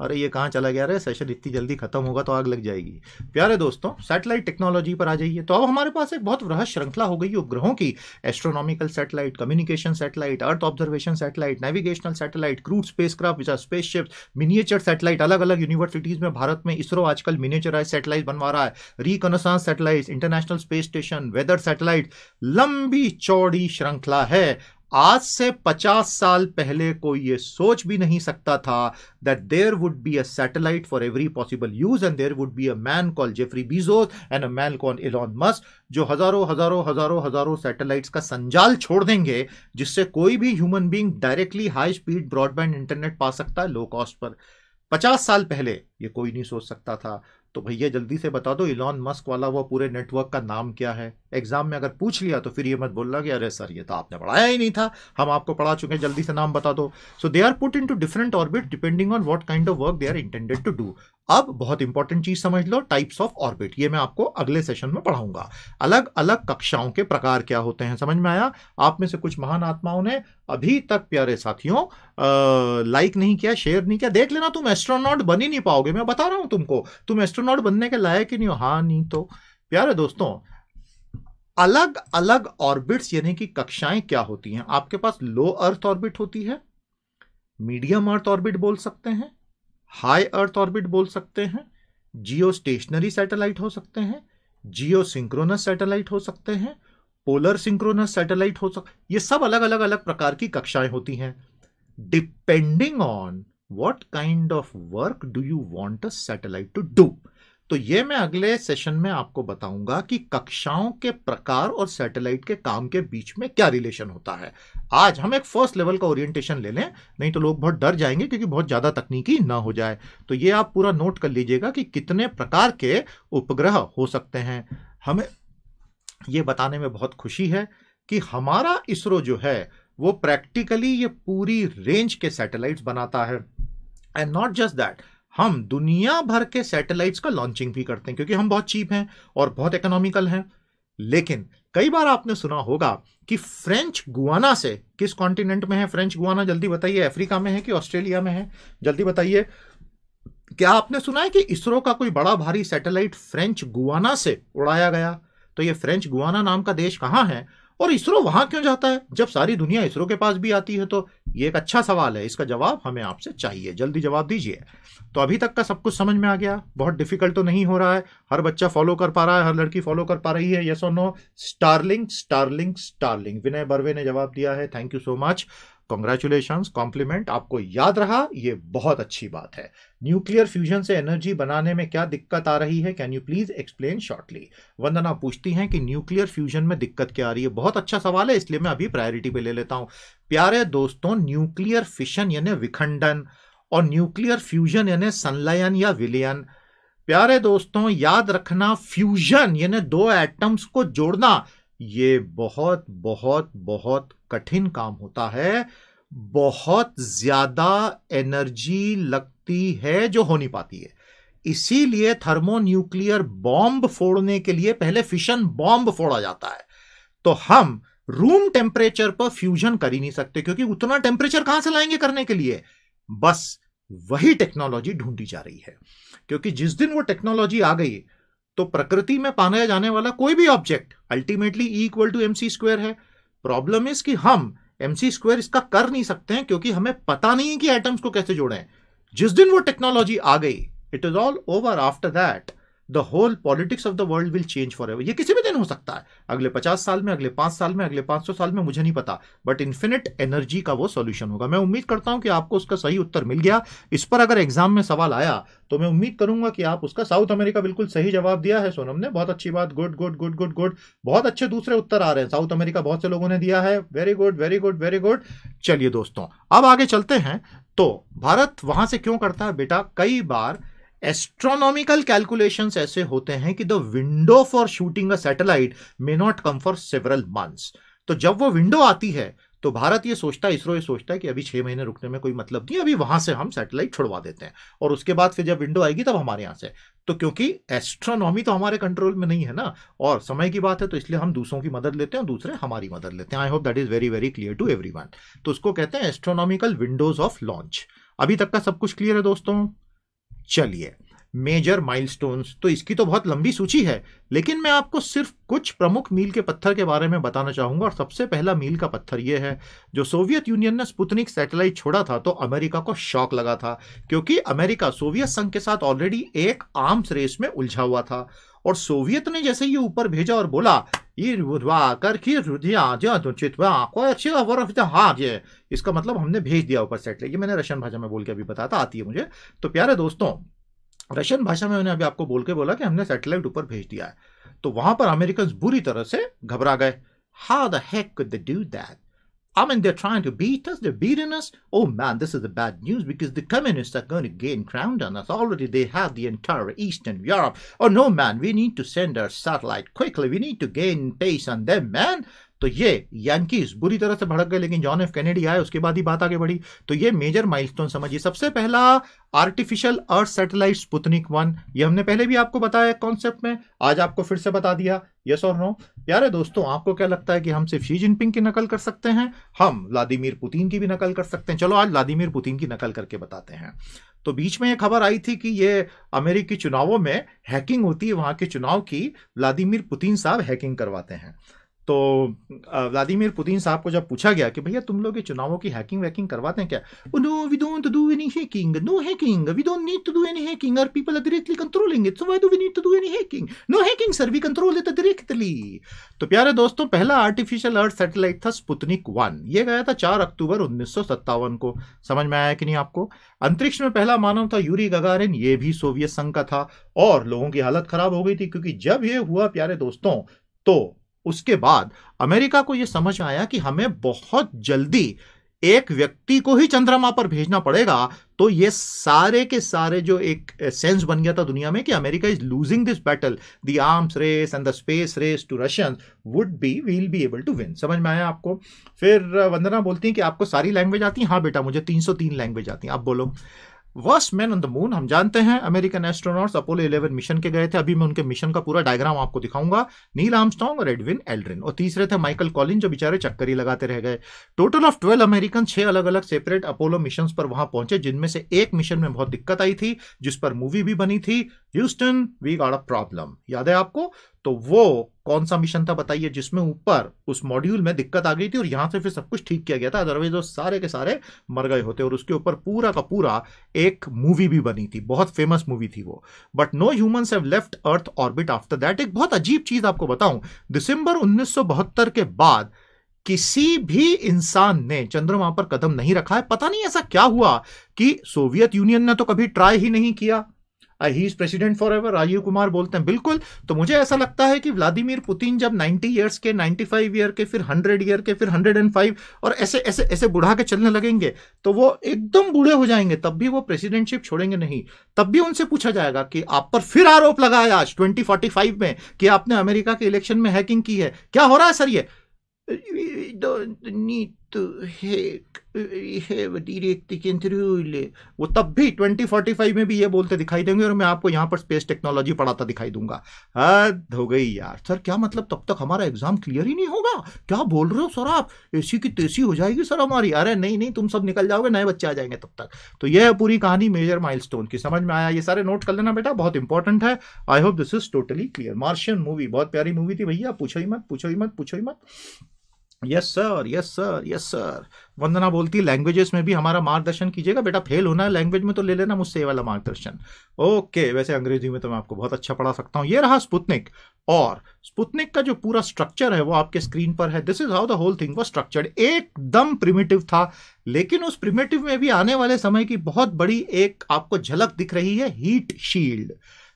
अरे ये कहाँ चला गया रे सेशन इतनी जल्दी खत्म होगा तो आग लग जाएगी प्यारे दोस्तों सैटेलाइट टेक्नोलॉजी पर आ जाइए तो अब हमारे पास एक बहुत वृहद श्रृंखला हो गई उपग्रहों की astronomical satellite communication satellite earth observation satellite navigational satellite crewed spacecraft ship miniature satellite अलग अलग यूनिवर्सिटीज में भारत में इसरो आजकल मिनिएचराइज सैटेलाइट बनवा रहा है reconnaissance satellite International space Station weather satellite लंबी चौड़ी श्रृंखला श्रृंखला है आज से 50 साल पहले कोई ये सोच भी नहीं सकता था that there would be a satellite for every possible use and there would be a man call Jeffrey Bezos and a man call Elon Musk जो हजारों हजारों हजारों हजारों सैटेलाइट्स का संजाल छोड़ देंगे जिससे कोई भी human being directly high speed broadband internet पा सकता है लो कॉस्ट पर पचास साल पहले ये कोई नहीं सोच सकता था तो भैया जल्दी से बता दो इलॉन मस्क वाला वो पूरे नेटवर्क का नाम क्या है एग्जाम में अगर पूछ लिया तो फिर ये मत बोलना कि अरे सर ये तो आपने पढ़ाया ही नहीं था हम आपको पढ़ा चुके हैं जल्दी से नाम बता दो so they are put in two different orbit depending on what kind of work they are intended to do अब बहुत इंपॉर्टेंट चीज समझ लो टाइप्स ऑफ ऑर्बिट ये मैं आपको अगले सेशन में पढ़ाऊंगा अलग अलग कक्षाओं के प्रकार क्या होते हैं समझ में आया आप में से कुछ महान आत्माओं ने अभी तक प्यारे साथियों लाइक नहीं किया शेयर नहीं किया देख लेना तुम एस्ट्रोनॉट बन ही नहीं पाओगे मैं बता रहा हूं तुमको तुम एस्ट्रोनॉट बनने के लायक ही नहीं हो हाँ नहीं तो प्यारे दोस्तों अलग अलग ऑर्बिट्स यानी कि कक्षाएं क्या होती हैं आपके पास लो अर्थ ऑर्बिट होती है मीडियम अर्थ ऑर्बिट बोल सकते हैं हाई अर्थ ऑर्बिट बोल सकते हैं जियो स्टेशनरी सैटेलाइट हो सकते हैं जियो सिंक्रोनस सैटेलाइट हो सकते हैं पोलर सिंक्रोनस सैटेलाइट हो सकते ये सब अलग अलग अलग प्रकार की कक्षाएं होती हैं depending on what kind of work do you want a satellite to do तो ये मैं अगले सेशन में आपको बताऊंगा कि कक्षाओं के प्रकार और सैटेलाइट के काम के बीच में क्या रिलेशन होता है आज हम एक फर्स्ट लेवल का ओरिएंटेशन ले लें नहीं तो लोग बहुत डर जाएंगे क्योंकि बहुत ज़्यादा तकनीकी ना हो जाए तो ये आप पूरा नोट कर लीजिएगा कि कितने प्रकार के उपग्रह हो सकते हैं हमें ये बताने में बहुत खुशी है कि हमारा इसरो जो है वो प्रैक्टिकली ये पूरी रेंज के सैटेलाइट्स बनाता है एंड नॉट जस्ट दैट हम दुनिया भर के सैटेलाइट्स का लॉन्चिंग भी करते हैं क्योंकि हम बहुत चीप हैं और बहुत इकोनॉमिकल हैं लेकिन कई बार आपने सुना होगा कि फ्रेंच गुआना से किस कॉन्टिनेंट में है फ्रेंच गुआना जल्दी बताइए अफ्रीका में है कि ऑस्ट्रेलिया में है जल्दी बताइए क्या आपने सुना है कि इसरो का कोई बड़ा भारी सैटेलाइट फ्रेंच गुआना से उड़ाया गया तो ये फ्रेंच गुआना नाम का देश कहाँ है और इसरो वहां क्यों जाता है जब सारी दुनिया इसरो के पास भी आती है तो ये एक अच्छा सवाल है इसका जवाब हमें आपसे चाहिए जल्दी जवाब दीजिए तो अभी तक का सब कुछ समझ में आ गया बहुत डिफिकल्ट तो नहीं हो रहा है हर बच्चा फॉलो कर पा रहा है हर लड़की फॉलो कर पा रही है यस और no Starlink Starlink Starlink Vinay Barve ने जवाब दिया है thank you so much congratulation compliment आपको याद रहा ये बहुत अच्छी बात है न्यूक्लियर फ्यूजन से एनर्जी बनाने में क्या दिक्कत आ रही है can you please explain shortly Vandana पूछती हैं कि न्यूक्लियर फ्यूजन में दिक्कत क्या आ रही है बहुत अच्छा सवाल है इसलिए मैं अभी प्रायोरिटी पे ले लेता हूँ प्यारे दोस्तों न्यूक्लियर फिशन यानी विखंडन और न्यूक्लियर फ्यूजन यानी संलयन या विलयन प्यारे दोस्तों याद रखना फ्यूजन यानी दो एटम्स को जोड़ना ये बहुत बहुत बहुत कठिन काम होता है बहुत ज्यादा एनर्जी लगती है जो होनी पाती है इसीलिए थर्मोन्यूक्लियर बॉम्ब फोड़ने के लिए पहले फिशन बॉम्ब फोड़ा जाता है तो हम रूम टेम्परेचर पर फ्यूजन कर ही नहीं सकते क्योंकि उतना टेम्परेचर कहां से लाएंगे करने के लिए बस वही टेक्नोलॉजी ढूंढी जा रही है क्योंकि जिस दिन वो टेक्नोलॉजी आ गई तो प्रकृति में पाया जाने वाला कोई भी object ultimately equal to M C square है प्रॉब्लम इज कि हम एम सी स्क्वायर इसका कर नहीं सकते हैं क्योंकि हमें पता नहीं है कि एटम्स को कैसे जोड़े जिस दिन वो टेक्नोलॉजी आ गई it is all over after that the whole politics of the world will change forever ये किसी भी दिन हो सकता है अगले पचास साल में अगले पांच साल में अगले पांच सौ साल में मुझे नहीं पता बट इन्फिनिट एनर्जी का वो सोल्यूशन होगा मैं उम्मीद करता हूं कि आपको उसका सही उत्तर मिल गया इस पर अगर एग्जाम में सवाल आया तो मैं उम्मीद करूंगा कि आप उसका साउथ अमेरिका बिल्कुल सही जवाब दिया है सोनम ने बहुत अच्छी बात good good good good good बहुत अच्छे दूसरे उत्तर आ रहे हैं साउथ अमेरिका बहुत से लोगों ने दिया है very good very good very good चलिए दोस्तों अब आगे चलते हैं तो भारत वहां से क्यों करता है बेटा कई बार एस्ट्रोनॉमिकल कैलकुलेशंस ऐसे होते हैं कि the window for shooting a satellite may not come for several months तो जब वो विंडो आती है तो भारत ये सोचता है इसरो ये सोचता है कि अभी छह महीने रुकने में कोई मतलब नहीं अभी वहां से हम सैटेलाइट छुड़वा देते हैं और उसके बाद फिर जब विंडो आएगी तब हमारे यहां से तो क्योंकि एस्ट्रोनॉमी तो हमारे कंट्रोल में नहीं है ना और समय की बात है तो इसलिए हम दूसरों की मदद लेते हैं और दूसरे हमारी मदद लेते हैं I hope that is very very clear to every तो उसको कहते हैं एस्ट्रोनॉमिकल विंडोज ऑफ लॉन्च अभी तक का सब कुछ क्लियर है दोस्तों चलिए मेजर माइलस्टोन्स तो इसकी तो बहुत लंबी सूची है लेकिन मैं आपको सिर्फ कुछ प्रमुख मील के पत्थर के बारे में बताना चाहूंगा और सबसे पहला मील का पत्थर यह है जो सोवियत यूनियन ने स्पुतनिक सैटेलाइट छोड़ा था तो अमेरिका को शॉक लगा था क्योंकि अमेरिका सोवियत संघ के साथ ऑलरेडी एक आर्म्स रेस में उलझा हुआ था और सोवियत ने जैसे ये ऊपर भेजा और बोला इसका मतलब हमने भेज दिया ऊपर सेट लेकिन मैंने रशियन भाषा में बोल के अभी बताता आती है मुझे तो प्यारे दोस्तों रशियन भाषा में मैंने अभी आपको बोल के बोला कि हमने सेटेलाइट ऊपर भेज दिया है तो वहां पर अमेरिकन बुरी तरह से घबरा गए how the heck do that I mean, they're trying to beat us, they're beating us. Oh man, this is the bad news because the communists are going to gain ground on us. Already they have the entire Eastern Europe. Oh no, man, we need to send our satellite quickly. We need to gain pace on them, man. तो ये यानकीज बुरी तरह से भड़क गए लेकिन John F Kennedy आए उसके बाद ही बात आगे बढ़ी तो ये मेजर माइलस्टोन समझिए सबसे पहला artificial earth satellite Sputnik one ये हमने पहले भी आपको बताया कॉन्सेप्ट में आज आपको फिर से बता दिया यस और नो प्यारे दोस्तों आपको क्या लगता है कि हम सिर्फ शी जिनपिंग की नकल कर सकते हैं हम व्लादिमिर पुतिन की भी नकल कर सकते हैं चलो आज व्लादिमिर पुतिन की नकल करके बताते हैं तो बीच में ये खबर आई थी कि ये अमेरिकी चुनावों में हैकिंग होती है वहां के चुनाव की व्लादिमिर पुतिन साहब हैकिंग करवाते हैं तो व्लादिमीर पुतिन साहब को जब पूछा गया कि भैया तुम लोग ये चुनावों की हैकिंग वैकिंग करवाते हैं क्या no we don't do any hacking no hacking we don't need to do any hacking our people are directly controlling it so why do we need to do any hacking no hacking sir we control it directly तो प्यारे दोस्तों पहला artificial earth satellite था Sputnik one ये गया था चार अक्टूबर उन्नीस को समझ में आया कि नहीं आपको अंतरिक्ष में पहला मानव था यूरी गगारिन ये भी सोवियत संघ का था और लोगों की हालत खराब हो गई थी क्योंकि जब ये हुआ प्यारे दोस्तों तो उसके बाद अमेरिका को यह समझ आया कि हमें बहुत जल्दी एक व्यक्ति को ही चंद्रमा पर भेजना पड़ेगा तो ये सारे के सारे जो एक सेंस बन गया था दुनिया में कि America is losing this battle the arms race and the space race to Russian would be will be able to win समझ में आया आपको फिर वंदना बोलती हैं कि आपको सारी लैंग्वेज आती है हाँ बेटा मुझे 303 लैंग्वेज आती है आप बोलो first man on the moon हम जानते हैं अमेरिकन एस्ट्रोनॉट्स अपोलो 11 मिशन के गए थे अभी मैं उनके मिशन का पूरा डायग्राम आपको दिखाऊंगा नील आमस्टोंग और एडविन एल्ड्रिन और तीसरे थे माइकल कॉलिन जो बेचारे चक्कर ही लगाते रह गए टोटल ऑफ ट्वेल्व अमेरिकन छह अलग अलग सेपरेट अपोलो मिशन पर वहां पहुंचे जिनमें से एक मिशन में बहुत दिक्कत आई थी जिस पर मूवी भी बनी थी Houston we got a problem याद है आपको तो वो कौन सा मिशन था बताइए जिसमें ऊपर उस मॉड्यूल में दिक्कत आ गई थी और यहां से फिर सब कुछ ठीक किया गया था अदरवाइज वो सारे के सारे मर गए होते और उसके ऊपर पूरा का पूरा एक मूवी भी बनी थी बहुत फेमस मूवी थी वो but no human have left earth orbit after that एक बहुत अजीब चीज आपको बताऊं दिसंबर उन्नीस के बाद किसी भी इंसान ने चंद्रमा पर कदम नहीं रखा है पता नहीं ऐसा क्या हुआ कि सोवियत यूनियन ने तो कभी ट्राई ही नहीं किया he is president forever Rajeev Kumar बोलते हैं बिल्कुल तो मुझे ऐसा लगता है कि व्लादिमीर पुतिन जब 90 ईयर्स के 95 ईयर के फिर 100 ईयर के फिर 105 और ऐसे ऐसे ऐसे बुढ़ा के चलने लगेंगे तो वो एकदम बूढ़े हो जाएंगे तब भी वो प्रेसिडेंटशिप छोड़ेंगे नहीं तब भी उनसे पूछा जाएगा कि आप पर फिर आरोप लगाया आज ट्वेंटी में कि आपने अमेरिका के इलेक्शन में हैकिंग की है क्या हो रहा है सर ये नीट तो हेक वो तब भी 2045 में भी ये बोलते दिखाई देंगे और मैं आपको यहाँ पर स्पेस टेक्नोलॉजी पढ़ाता दिखाई दूंगा हद हो गई यार सर क्या मतलब तब तक हमारा एग्जाम क्लियर ही नहीं होगा क्या बोल रहे हो सर आप एसी की तेजी हो जाएगी सर हमारी अरे नहीं नहीं तुम सब निकल जाओगे नए बच्चे आ जाएंगे तब तक तो यह पूरी कहानी मेजर माइल की समझ में आया ये सारे नोट कर लेना बेटा बहुत इंपॉर्टेंट है I hope this is totally clear Martian movie बहुत प्यारी मूवी थी भैया पूछो ही मत पूछो ही मत पूछो ही मत yes sir yes sir yes sir Vandana बोलती लैंग्वेजेस में भी हमारा मार्गदर्शन कीजिएगा बेटा फेल होना है लैंग्वेज में तो ले लेना मुझसे ये वाला मार्गदर्शन ओके वैसे अंग्रेजी में तो मैं आपको बहुत अच्छा पढ़ा सकता हूँ ये रहा स्पुतनिक और स्पुतनिक का जो पूरा स्ट्रक्चर है वो आपके स्क्रीन पर है this is how the whole thing वो स्ट्रक्चर्ड एकदम प्रिमेटिव था लेकिन उस प्रिमेटिव में भी आने वाले समय की बहुत बड़ी एक आपको झलक दिख रही है हीट शील्ड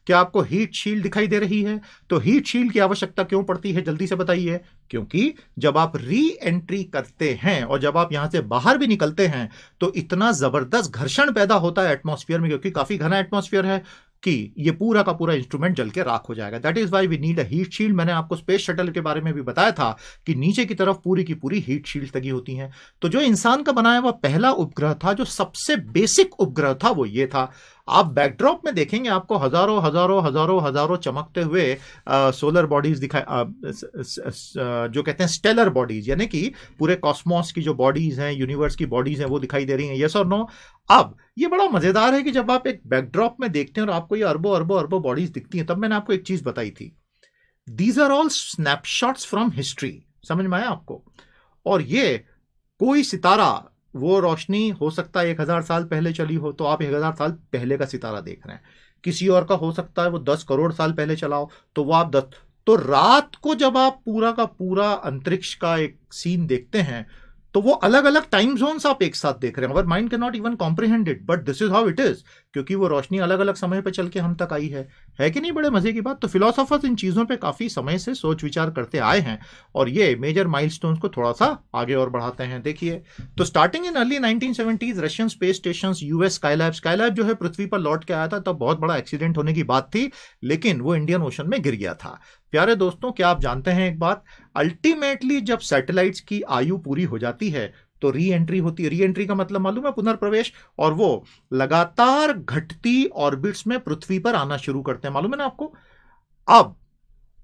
क्या आपको हीट शील्ड दिखाई दे रही है तो हीट शील्ड की आवश्यकता क्यों पड़ती है जल्दी से बताइए क्योंकि जब आप री एंट्री करते हैं और जब आप यहां से बाहर भी निकलते हैं तो इतना जबरदस्त घर्षण पैदा होता है एटमोस्फियर में क्योंकि काफी घना एटमोस्फियर है कि ये पूरा का पूरा इंस्ट्रूमेंट जल के राख हो जाएगा that is why we need a heat shield मैंने आपको स्पेस शटल के बारे में भी बताया था कि नीचे की तरफ पूरी की पूरी हीट शील्ड तगी होती हैं तो जो इंसान का बनाया हुआ पहला उपग्रह था जो सबसे बेसिक उपग्रह था वो ये था आप बैकड्रॉप में देखेंगे आपको हजारों हजारों हजारों हजारों चमकते हुए सोलर बॉडीज दिखाई जो कहते हैं स्टेलर बॉडीज यानी कि पूरे कॉस्मोस की जो बॉडीज हैं यूनिवर्स की बॉडीज हैं वो दिखाई दे रही हैं यस और नो अब ये बड़ा मजेदार है कि जब आप एक बैकड्रॉप में देखते हैं और आपको ये अरबों अरबों अरबों बॉडीज दिखती हैं तब मैंने आपको एक चीज बताई थी these are all snapshots from history समझ में आया आपको और ये कोई सितारा वो रोशनी हो सकता है एक हज़ार साल पहले चली हो तो आप एक हज़ार साल पहले का सितारा देख रहे हैं किसी और का हो सकता है वो दस करोड़ साल पहले चलाओ तो वो आप दस तो रात को जब आप पूरा का पूरा अंतरिक्ष का एक सीन देखते हैं तो वो अलग अलग टाइम जोन्स आप एक साथ देख रहे हैं our mind can not even comprehended but this is how it is क्योंकि वो रोशनी अलग अलग समय पर चल के हम तक आई है है कि नहीं बड़े मज़े की बात तो फिलोसोफर्स इन चीज़ों पे काफ़ी समय से सोच विचार करते आए हैं और ये मेजर माइलस्टोन्स को थोड़ा सा आगे और बढ़ाते हैं देखिए तो starting in early nineteen seventies Russian space station US Skylab Skylab जो है पृथ्वी पर लौट के आया था तब तो बहुत बड़ा एक्सीडेंट होने की बात थी लेकिन वो इंडियन ओशन में गिर गया था प्यारे दोस्तों क्या आप जानते हैं एक बात अल्टीमेटली जब सैटेलाइट्स की आयु पूरी हो जाती है तो री एंट्री होती है री एंट्री का मतलब मालूम है पुनर्प्रवेश और वो लगातार घटती ऑर्बिट्स में पृथ्वी पर आना शुरू करते हैं मालूम है ना आपको अब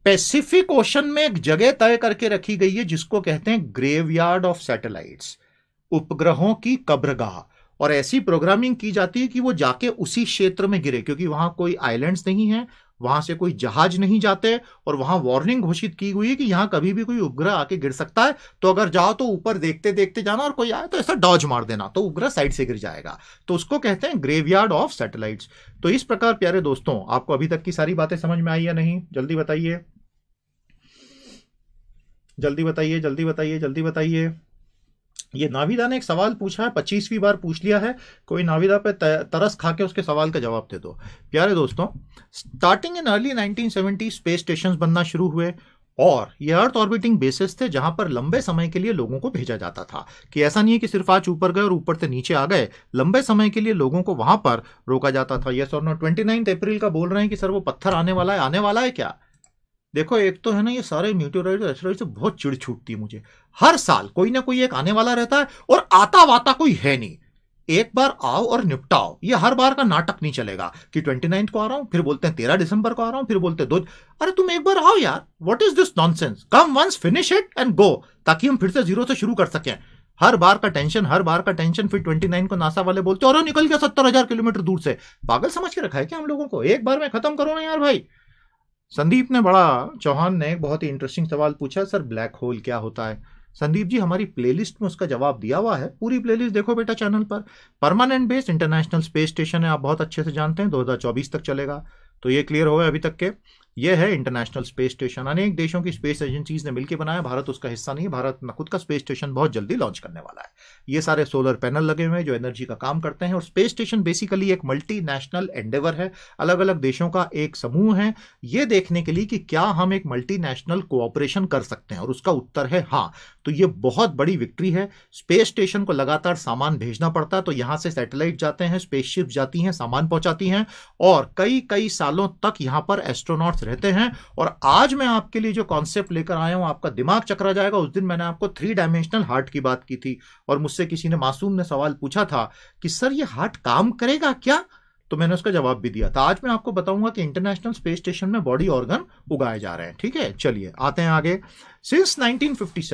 पैसिफिक ओशन में एक जगह तय करके रखी गई है जिसको कहते हैं ग्रेवयार्ड ऑफ सैटेलाइट्स उपग्रहों की कब्रगाह और ऐसी प्रोग्रामिंग की जाती है कि वो जाके उसी क्षेत्र में गिरे क्योंकि वहां कोई आइलैंड्स नहीं है वहां से कोई जहाज नहीं जाते और वहां वार्निंग घोषित की हुई है कि यहां कभी भी कोई उपग्रह आके गिर सकता है तो अगर जाओ तो ऊपर देखते देखते जाना और कोई आए तो ऐसा डॉज मार देना तो उपग्रह साइड से गिर जाएगा तो उसको कहते हैं ग्रेवयार्ड ऑफ सैटेलाइट तो इस प्रकार प्यारे दोस्तों आपको अभी तक की सारी बातें समझ में आई या नहीं जल्दी बताइए जल्दी बताइए जल्दी बताइए जल्दी बताइए ये नाविदा ने एक सवाल पूछा है पच्चीसवीं बार पूछ लिया है कोई नाविदा पे तरस खा के उसके सवाल का जवाब दे दो प्यारे दोस्तों starting in early 1970 space station बनना शुरू हुए और ये अर्थ ऑर्बिटिंग बेसिस थे जहां पर लंबे समय के लिए लोगों को भेजा जाता था कि ऐसा नहीं है कि सिर्फ आज ऊपर गए और ऊपर से नीचे आ गए लंबे समय के लिए लोगों को वहां पर रोका जाता था यस और नो ट्वेंटी अप्रैल का बोल रहे हैं कि सर वो पत्थर आने वाला है आने वाला है क्या देखो एक तो है ना ये सारे म्यूटोराइड और से बहुत चिड़ छूटती है मुझे हर साल कोई ना कोई एक आने वाला रहता है और आता वाता कोई है नहीं एक बार आओ और निपटाओ ये हर बार का नाटक नहीं चलेगा कि ट्वेंटी नाइन्थ को आ रहा हूं फिर बोलते हैं तेरह दिसंबर को आ रहा हूं फिर बोलते हैं दो अरे तुम एक बार आओ यार what is this nonsense come once finish it and go ताकि हम फिर से जीरो से शुरू कर सकें हर बार का टेंशन हर बार का टेंशन फिर ट्वेंटी नाइन को नासा वाले बोलते और निकल गया सत्तर हजार किलोमीटर दूर से पागल समझ के रखा है क्या हम लोगों को एक बार में खत्म करो ना यार भाई संदीप ने बड़ा चौहान ने बहुत ही इंटरेस्टिंग सवाल पूछा सर ब्लैक होल क्या होता है संदीप जी हमारी प्लेलिस्ट में उसका जवाब दिया हुआ है पूरी प्लेलिस्ट देखो बेटा चैनल पर permanent base international space station है आप बहुत अच्छे से जानते हैं 2024 तक चलेगा तो ये क्लियर हो गया अभी तक के यह है इंटरनेशनल स्पेस स्टेशन अनेक देशों की स्पेस एजेंसीज ने मिलकर बनाया भारत उसका हिस्सा नहीं भारत अपना खुद का स्पेस स्टेशन बहुत जल्दी लॉन्च करने वाला है ये सारे सोलर पैनल लगे हुए हैं जो एनर्जी का काम करते हैं और स्पेस स्टेशन बेसिकली एक मल्टी नेशनल एंडेवर है अलग अलग देशों का एक समूह है ये देखने के लिए कि क्या हम एक मल्टी नेशनल कोऑपरेशन कर सकते हैं और उसका उत्तर है हाँ तो ये बहुत बड़ी विक्ट्री है स्पेस स्टेशन को लगातार सामान भेजना पड़ता है तो यहाँ से सैटेलाइट जाते हैं स्पेसशिप जाती हैं सामान पहुँचाती हैं और कई कई सालों तक यहाँ पर एस्ट्रोनॉट्स रहते हैं और आज मैं आपके लिए जो कॉन्सेप्ट लेकर आया हूं आपका दिमाग चकरा जाएगा उस दिन मैंने आपको थ्री डायमेंशनल हार्ट की बात की थी और मुझसे किसी ने मासूम ने सवाल पूछा था कि सर ये हार्ट काम करेगा क्या तो मैंने उसका जवाब भी दिया था आज मैं आपको बताऊंगा कि इंटरनेशनल स्पेस स्टेशन में बॉडी ऑर्गन उगाए जा रहे हैं ठीक है चलिए आते हैं आगे since 1957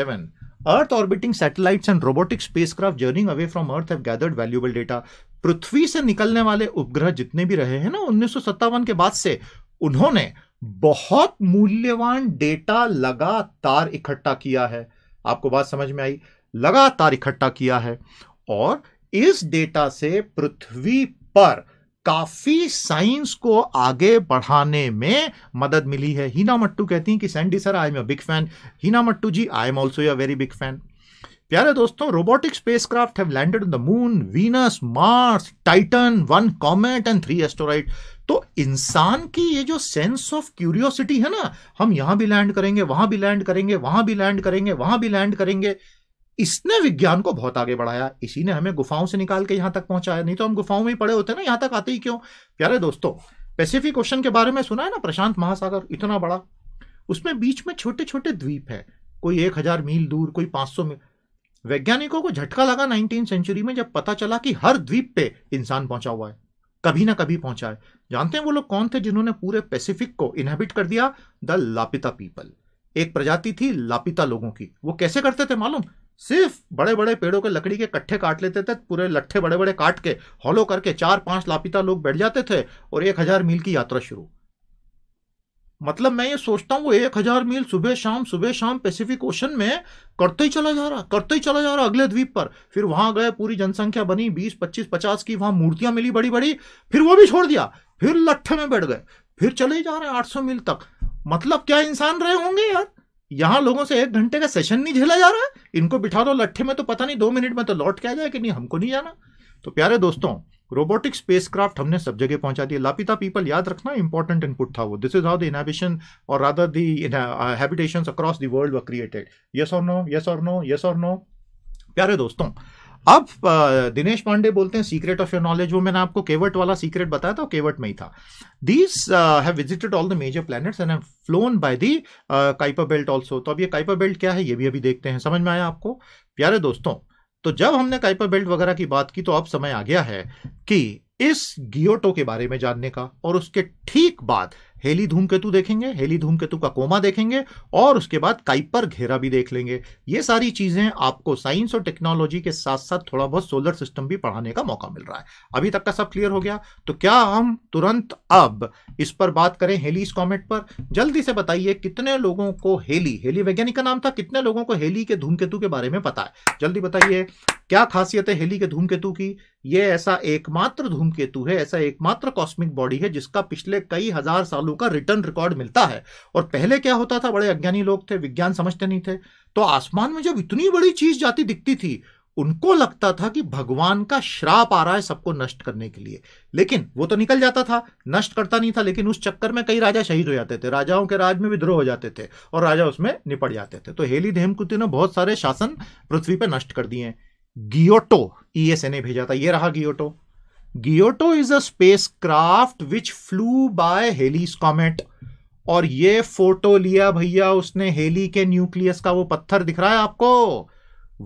earth orbiting satellites and robotic spacecraft journeying away from earth have gathered valuable data पृथ्वी से निकलने वाले उपग्रह जितने भी रहे हैं ना उन्नीस के बाद से उन्होंने बहुत मूल्यवान डेटा लगातार इकट्ठा किया है आपको बात समझ में आई लगातार इकट्ठा किया है और इस डेटा से पृथ्वी पर काफी साइंस को आगे बढ़ाने में मदद मिली है हीना मट्टू कहती हैं कि Sandy sir I am a big fan Heena Mattoo ji I am also a very big fan प्यारे दोस्तों robotic spacecraft have landed on the moon Venus Mars Titan one comet and three asteroid तो इंसान की ये जो सेंस ऑफ क्यूरियोसिटी है ना हम यहां भी लैंड करेंगे वहां भी लैंड करेंगे वहां भी लैंड करेंगे वहां भी लैंड करेंगे इसने विज्ञान को बहुत आगे बढ़ाया इसी ने हमें गुफाओं से निकाल के यहां तक पहुंचाया नहीं तो हम गुफाओं में ही पड़े होते ना यहां तक आते ही क्यों प्यारे दोस्तों पैसिफिक ओशन के बारे में सुना है ना प्रशांत महासागर इतना बड़ा उसमें बीच में छोटे छोटे द्वीप है कोई एक हजार मील दूर कोई पांच सौ मील वैज्ञानिकों को झटका लगा नाइनटीन सेंचुरी में जब पता चला कि हर द्वीप पे इंसान पहुंचा हुआ है कभी ना कभी पहुंचा है जानते हैं वो लोग कौन थे जिन्होंने पूरे पैसिफिक को इनहेबिट कर दिया द लापिता पीपल एक प्रजाति थी लापिता लोगों की वो कैसे करते थे मालूम सिर्फ बड़े बड़े पेड़ों के लकड़ी के कट्ठे काट लेते थे पूरे लट्ठे बड़े बड़े काट के हॉलो करके चार पांच लापिता लोग बैठ जाते थे और एक हजार मील की यात्रा शुरू मतलब मैं ये सोचता हूं वो एक हजार मील सुबह शाम सुबह शाम पैसिफिक ओशन में करते ही चला जा रहा करते ही चला जा रहा अगले द्वीप पर फिर वहां गए पूरी जनसंख्या बनी बीस पच्चीस पचास की वहां मूर्तियां मिली बड़ी बड़ी फिर वो भी छोड़ दिया फिर लट्ठे में बैठ गए फिर चले जा रहे हैं सौ मील तक मतलब क्या इंसान रहे होंगे यार यहाँ लोगों से एक घंटे का सेशन नहीं झेला जा रहा है इनको बिठा दो लट्ठे में तो पता नहीं दो मिनट में तो लौट के आ जाए कि नहीं हमको नहीं जाना तो प्यारे दोस्तों रोबोटिक स्पेस क्राफ्ट हमने सब जगह पहुंचा दिया लापिता पीपल याद रखना इंपॉर्टेंट इनपुट था वो this is how the inhabitation और rather the habitation across the world were created yes और नो यस और नो यस और नो प्यारे दोस्तों अब दिनेश पांडे बोलते हैं सीक्रेट ऑफ योर नॉलेज वो मैंने आपको केवट वाला सीक्रेट बताया था केवट में ही था these have visited all the major planets and have flown by the Kuiper belt also तो अब ये काइपर बेल्ट क्या है ये भी अभी देखते हैं समझ में आया आपको प्यारे दोस्तों तो जब हमने काइपर बेल्ट वगैरह की बात की तो अब समय आ गया है कि इस गियोटो के बारे में जानने का और उसके ठीक बाद हेली धूमकेतु देखेंगे हेली धूमकेतु का कोमा देखेंगे और उसके बाद काइपर घेरा भी देख लेंगे ये सारी चीज़ें आपको साइंस और टेक्नोलॉजी के साथ साथ थोड़ा बहुत सोलर सिस्टम भी पढ़ाने का मौका मिल रहा है अभी तक का सब क्लियर हो गया तो क्या हम तुरंत अब इस पर बात करें इस कॉमेट पर जल्दी से बताइए कितने लोगों को हेली हेली वैज्ञानिक का नाम था कितने लोगों को हेली के धूमकेतु के बारे में पता है जल्दी बताइए क्या खासियत है हेली के धूमकेतु की यह ऐसा एकमात्र धूमकेतु है ऐसा एकमात्र कॉस्मिक बॉडी है जिसका पिछले कई हजार सालों लोगों का रिटर्न रिकॉर्ड मिलता है और पहले क्या होता था बड़े अज्ञानी लोग थे विज्ञान समझते नहीं थे तो आसमान में जब इतनी बड़ी चीज जाती दिखती थी उनको लगता था कि भगवान का श्राप आ रहा है सबको नष्ट करने के लिए लेकिन वो तो निकल जाता था नष्ट करता नहीं था लेकिन उस चक्कर में कई राजा शहीद हो जाते थे राजाओं के राज में विद्रोह हो जाते थे और राजा उसमें निपट जाते थे तो हेली धेमकुति ने बहुत सारे शासन पृथ्वी पर नष्ट कर दिए गियोटो ई e एस भेजा था ये रहा Giotto is a spacecraft which flew by Halley's comet और ये फोटो लिया भैया उसने हेली के न्यूक्लियस का वो पत्थर दिख रहा है आपको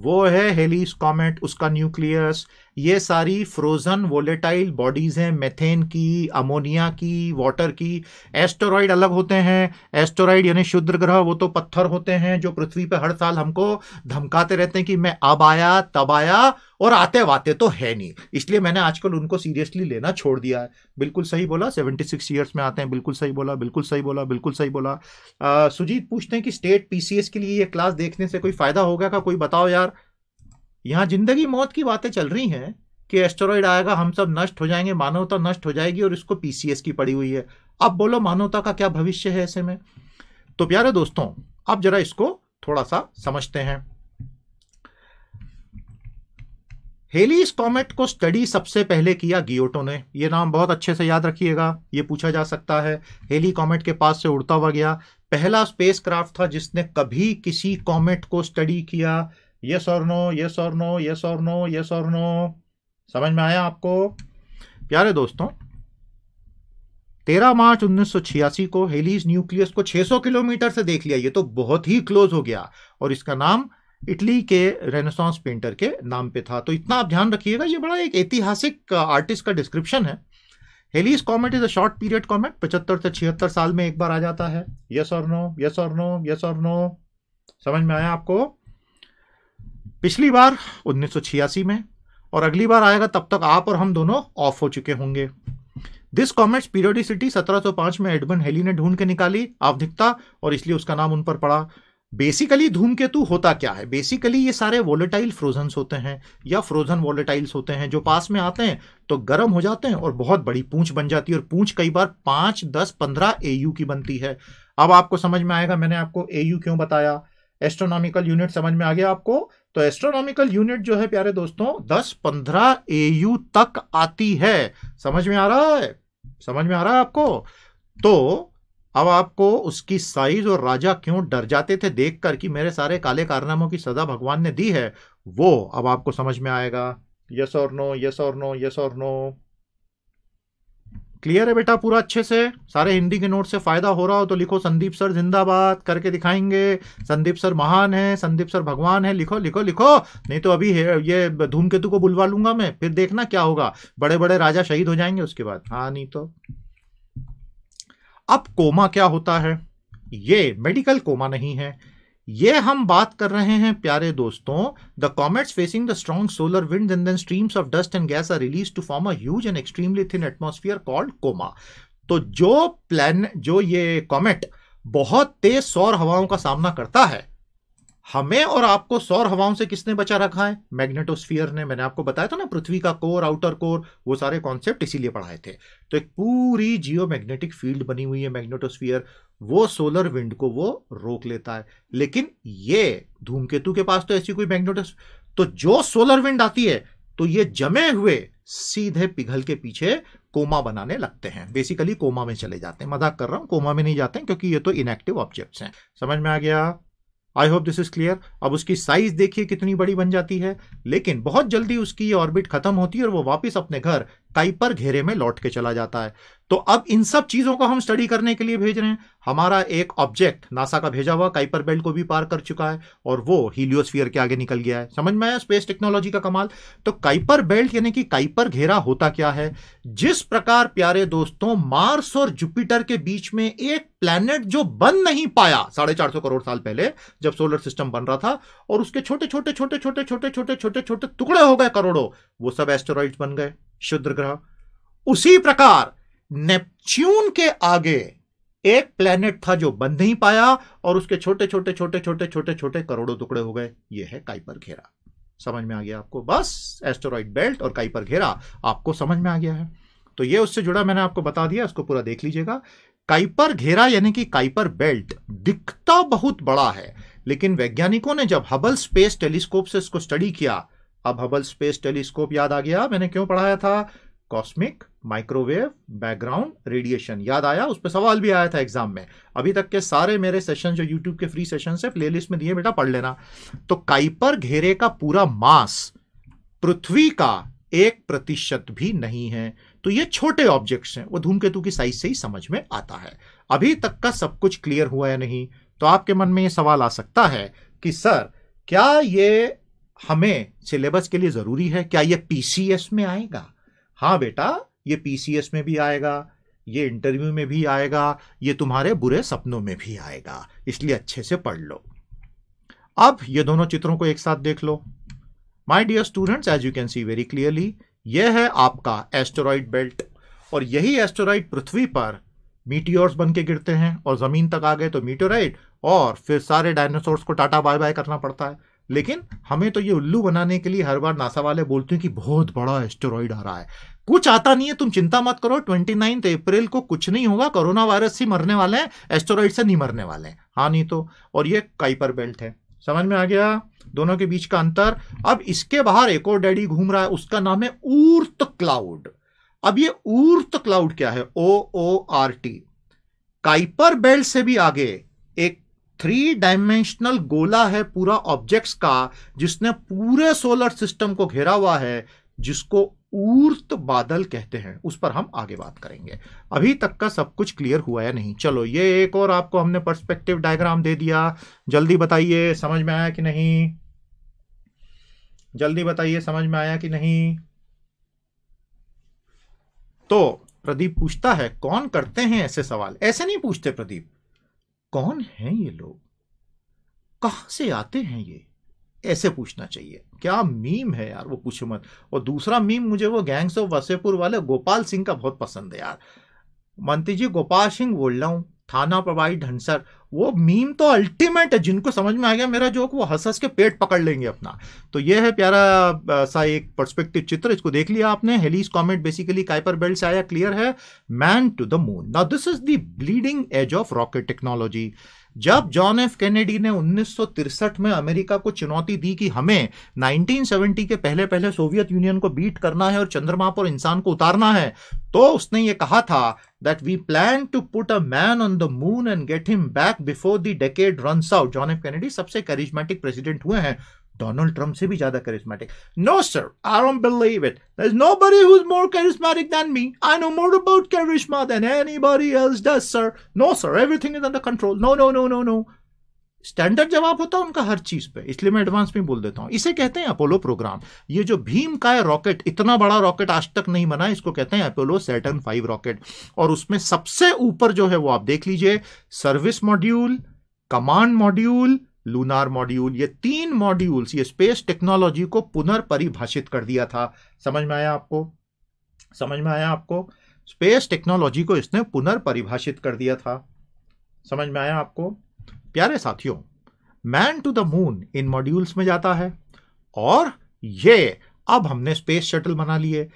वो है हेलीस कॉमेट उसका न्यूक्लियस ये सारी फ्रोजन वोलेटाइल बॉडीज हैं मेथेन की अमोनिया की वाटर की एस्टोराइड अलग होते हैं एस्टोराइड यानी शुद्र ग्रह वो तो पत्थर होते हैं जो पृथ्वी पर हर साल हमको धमकाते रहते हैं कि मैं अब आया तब आया और आते वाते तो है नहीं इसलिए मैंने आजकल उनको सीरियसली लेना छोड़ दिया है बिल्कुल सही बोला सेवेंटी सिक्स ईयर्स में आते हैं बिल्कुल सही बोला बिल्कुल सही बोला बिल्कुल सही बोला आ, सुजीत पूछते हैं कि स्टेट पी के लिए ये क्लास देखने से कोई फ़ायदा होगा का कोई बताओ यार यहाँ ज़िंदगी मौत की बातें चल रही हैं कि एस्टोरॉयड आएगा हम सब नष्ट हो जाएंगे मानवता नष्ट हो जाएगी और इसको पी की पड़ी हुई है अब बोलो मानवता का क्या भविष्य है ऐसे में तो प्यारे दोस्तों अब जरा इसको थोड़ा सा समझते हैं हेलीस कॉमेट को स्टडी सबसे पहले किया गियोटो ने ये नाम बहुत अच्छे से याद रखिएगा ये पूछा जा सकता है हेली कॉमेट के पास से उड़ता हुआ गया पहला स्पेसक्राफ्ट था जिसने कभी किसी कॉमेट को स्टडी किया यस और नो यस और नो यस और नो यस और नो समझ में आया आपको प्यारे दोस्तों 13 मार्च 1986 को हेलीज न्यूक्लियस को 600 किलोमीटर से देख लिया ये तो बहुत ही क्लोज हो गया और इसका नाम इटली के रेनेसांस पेंटर के नाम पे था तो इतना आप ध्यान रखिएगा ये बड़ा एक ऐतिहासिक आर्टिस्ट का डिस्क्रिप्शन है Halley's comet is a short period comet पचहत्तर से छिहत्तर साल में एक बार आ जाता है यस और नो यस और नो यस और नो समझ में आया आपको पिछली बार उन्नीस में और अगली बार आएगा तब तक आप और हम दोनों ऑफ हो चुके होंगे दिस कॉमेट्स पीरियोडिसिटी 1705 में एडमन हेली ने ढूंढ के निकाली आवधिकता और इसलिए उसका नाम उन पर पड़ा बेसिकली धूमकेतु होता क्या है बेसिकली ये सारे वोलेटाइल फ्रोजन्स होते हैं या फ्रोजन वोलेटाइल्स होते हैं जो पास में आते हैं तो गर्म हो जाते हैं और बहुत बड़ी पूंछ बन जाती है और पूंछ कई बार पाँच दस पंद्रह एयू की बनती है अब आपको समझ में आएगा मैंने आपको एयू क्यों बताया एस्ट्रोनॉमिकल यूनिट समझ में आ गया आपको तो एस्ट्रोनॉमिकल यूनिट जो है प्यारे दोस्तों दस पंद्रह एयू तक आती है समझ में आ रहा है समझ में आ रहा है आपको तो अब आपको उसकी साइज और राजा क्यों डर जाते थे देख कर कि मेरे सारे काले कारनामों की सजा भगवान ने दी है वो अब आपको समझ में आएगा यस और नो यस और नो यस और नो क्लियर है बेटा पूरा अच्छे से सारे हिंदी के नोट से फायदा हो रहा हो तो लिखो संदीप सर जिंदाबाद करके दिखाएंगे संदीप सर महान है संदीप सर भगवान है लिखो लिखो लिखो नहीं तो अभी ये धूमकेतु को बुलवा लूंगा मैं फिर देखना क्या होगा बड़े बड़े राजा शहीद हो जाएंगे उसके बाद हाँ नहीं तो अब कोमा क्या होता है ये मेडिकल कोमा नहीं है ये हम बात कर रहे हैं प्यारे दोस्तों the comets facing the strong solar wind and then streams of dust and gas are release to form a huge and extremely thin atmosphere called coma तो जो प्लान जो ये कॉमेट बहुत तेज सौर हवाओं का सामना करता है हमें और आपको सौर हवाओं से किसने बचा रखा है मैग्नेटोस्फियर ने मैंने आपको बताया था ना पृथ्वी का कोर आउटर कोर वो सारे कॉन्सेप्ट इसीलिए पढ़ाए थे तो एक पूरी जियो मैग्नेटिक फील्ड बनी हुई है मैग्नेटोस्फियर वो सोलर विंड को वो रोक लेता है लेकिन ये धूमकेतु के पास तो ऐसी कोई मैग्नेटोस तो जो सोलर विंड आती है तो ये जमे हुए सीधे पिघल के पीछे कोमा बनाने लगते हैं बेसिकली कोमा में चले जाते हैं मजाक कर रहा हूं कोमा में नहीं जाते हैं क्योंकि ये तो इनएक्टिव ऑब्जेक्ट्स हैं समझ में आ गया I hope this is clear अब उसकी साइज देखिए कितनी बड़ी बन जाती है लेकिन बहुत जल्दी उसकी ये ऑर्बिट खत्म होती है और वो वापस अपने घर काइपर घेरे में लौट के चला जाता है तो अब इन सब चीज़ों को हम स्टडी करने के लिए भेज रहे हैं हमारा एक ऑब्जेक्ट नासा का भेजा हुआ काइपर बेल्ट को भी पार कर चुका है और वो हीलियोस्फीयर के आगे निकल गया है समझ में आया स्पेस टेक्नोलॉजी का कमाल तो काइपर बेल्ट यानी कि काइपर घेरा होता क्या है जिस प्रकार प्यारे दोस्तों मार्स और जुपिटर के बीच में एक प्लैनेट जो बन नहीं पाया साढ़े चार सौ करोड़ साल पहले जब सोलर सिस्टम बन रहा था और उसके छोटे छोटे छोटे छोटे छोटे छोटे छोटे छोटे टुकड़े हो गए करोड़ों वो सब एस्टेरॉइड बन गए शुद्र ग्रह उसी प्रकार नेपच्यून के आगे एक प्लेनेट था जो बन नहीं पाया और उसके छोटे छोटे छोटे छोटे छोटे छोटे करोड़ों टुकड़े हो गए यह है काइपर घेरा समझ में आ गया आपको बस एस्टोरॉइड बेल्ट और काइपर घेरा आपको समझ में आ गया है तो यह उससे जुड़ा मैंने आपको बता दिया उसको पूरा देख लीजिएगा काइपर घेरा यानी कि काइपर बेल्ट दिखता बहुत बड़ा है लेकिन वैज्ञानिकों ने जब हबल स्पेस टेलीस्कोप से इसको स्टडी किया अब हबल स्पेस टेलीस्कोप याद आ गया मैंने क्यों पढ़ाया था कॉस्मिक माइक्रोवेव बैकग्राउंड रेडिएशन याद आया उस पर सवाल भी आया था एग्जाम में अभी तक के सारे मेरे सेशन जो यूट्यूब के फ्री सेशन है प्लेलिस्ट में दिए बेटा पढ़ लेना तो काइपर घेरे का पूरा मास पृथ्वी का एक प्रतिशत भी नहीं है तो ये छोटे ऑब्जेक्ट्स हैं वो धूमकेतु की साइज से ही समझ में आता है अभी तक का सब कुछ क्लियर हुआ या नहीं तो आपके मन में ये सवाल आ सकता है कि सर क्या ये हमें सिलेबस के लिए ज़रूरी है क्या ये पीसीएस में आएगा हाँ बेटा ये पीसीएस में भी आएगा ये इंटरव्यू में भी आएगा ये तुम्हारे बुरे सपनों में भी आएगा इसलिए अच्छे से पढ़ लो अब ये दोनों चित्रों को एक साथ देख लो my dear students as you can see very clearly यह है आपका एस्टोरॉइड बेल्ट और यही एस्टेरॉइड पृथ्वी पर मीटियोर्स बन के गिरते हैं और ज़मीन तक आ गए तो मीटोराइड और फिर सारे डायनासोर्स को टाटा बाय बाय करना पड़ता है लेकिन हमें तो ये उल्लू बनाने के लिए हर बार नासा वाले बोलते हैं कि बहुत बड़ा एस्टेरॉइड आ रहा है कुछ आता नहीं है तुम चिंता मत करो ट्वेंटी नाइन्थ अप्रैल को कुछ नहीं होगा कोरोना वायरस से मरने वाले हैं एस्टोरॉइड से नहीं मरने वाले हैं हाँ नहीं तो और ये काइपर बेल्ट है समझ में आ गया दोनों के बीच का अंतर अब इसके बाहर एक और डैडी घूम रहा है उसका नाम है ऊर्त क्लाउड अब ये ऊर्त क्लाउड क्या है O O R T Kuiper belt से भी आगे थ्री डायमेंशनल गोला है पूरा ऑब्जेक्ट्स का जिसने पूरे सोलर सिस्टम को घेरा हुआ है जिसको ऊर्त बादल कहते हैं उस पर हम आगे बात करेंगे अभी तक का सब कुछ क्लियर हुआ या नहीं चलो ये एक और आपको हमने पर्सपेक्टिव डायग्राम दे दिया जल्दी बताइए समझ में आया कि नहीं जल्दी बताइए समझ में आया कि नहीं तो प्रदीप पूछता है कौन करते हैं ऐसे सवाल ऐसे नहीं पूछते प्रदीप कौन हैं ये लोग कहां से आते हैं ये ऐसे पूछना चाहिए क्या मीम है यार वो पूछो मत और दूसरा मीम मुझे वो गैंग्स ऑफ वसेपुर वाले गोपाल सिंह का बहुत पसंद है यार मंत्री जी गोपाल सिंह बोल रहा हूँ थाना प्रभारी ढंसर वो मीम तो अल्टीमेट है जिनको समझ में आ गया मेरा जोक वो हंस हंस के पेट पकड़ लेंगे अपना तो ये है प्यारा सा एक पर्सपेक्टिव चित्र इसको देख लिया आपने Halley's comet basically Kuiper belt से आया क्लियर है man to the moon now this is the bleeding edge of rocket technology जब जॉन एफ कैनेडी ने उन्नीस में अमेरिका को चुनौती दी कि हमें 1970 के पहले पहले सोवियत यूनियन को बीट करना है और चंद्रमा पर इंसान को उतारना है तो उसने ये कहा था that we plan to put a man on the moon and get him back back before the decade runs out John F Kennedy सबसे करिश्मेटिक प्रेसिडेंट हुए हैं डोनाल्ड ट्रंप से भी ज्यादा charismatic no sir I don't believe it there is nobody who is more charismatic than me I know more about charisma than anybody else does sir no sir everything is under control no no no no no standard जवाब होता है उनका हर चीज पे इसलिए मैं advance में बोल देता हूं इसे कहते हैं अपोलो प्रोग्राम ये जो भीम का है रॉकेट इतना बड़ा रॉकेट आज तक नहीं बना इसको कहते हैं अपोलो सेटन फाइव रॉकेट और उसमें सबसे ऊपर जो है वो आप देख लीजिए service module command module lunar module ये तीन मॉड्यूल्स ये स्पेस टेक्नोलॉजी को पुनर्परिभाषित कर दिया था समझ में आया आपको समझ में आया आपको स्पेस टेक्नोलॉजी को इसने पुनर्परिभाषित कर दिया था समझ में आया आपको प्यारे साथियों मैन टू द मून इन मॉड्यूल्स में जाता है और ये अब हमने स्पेस शटल बना लिए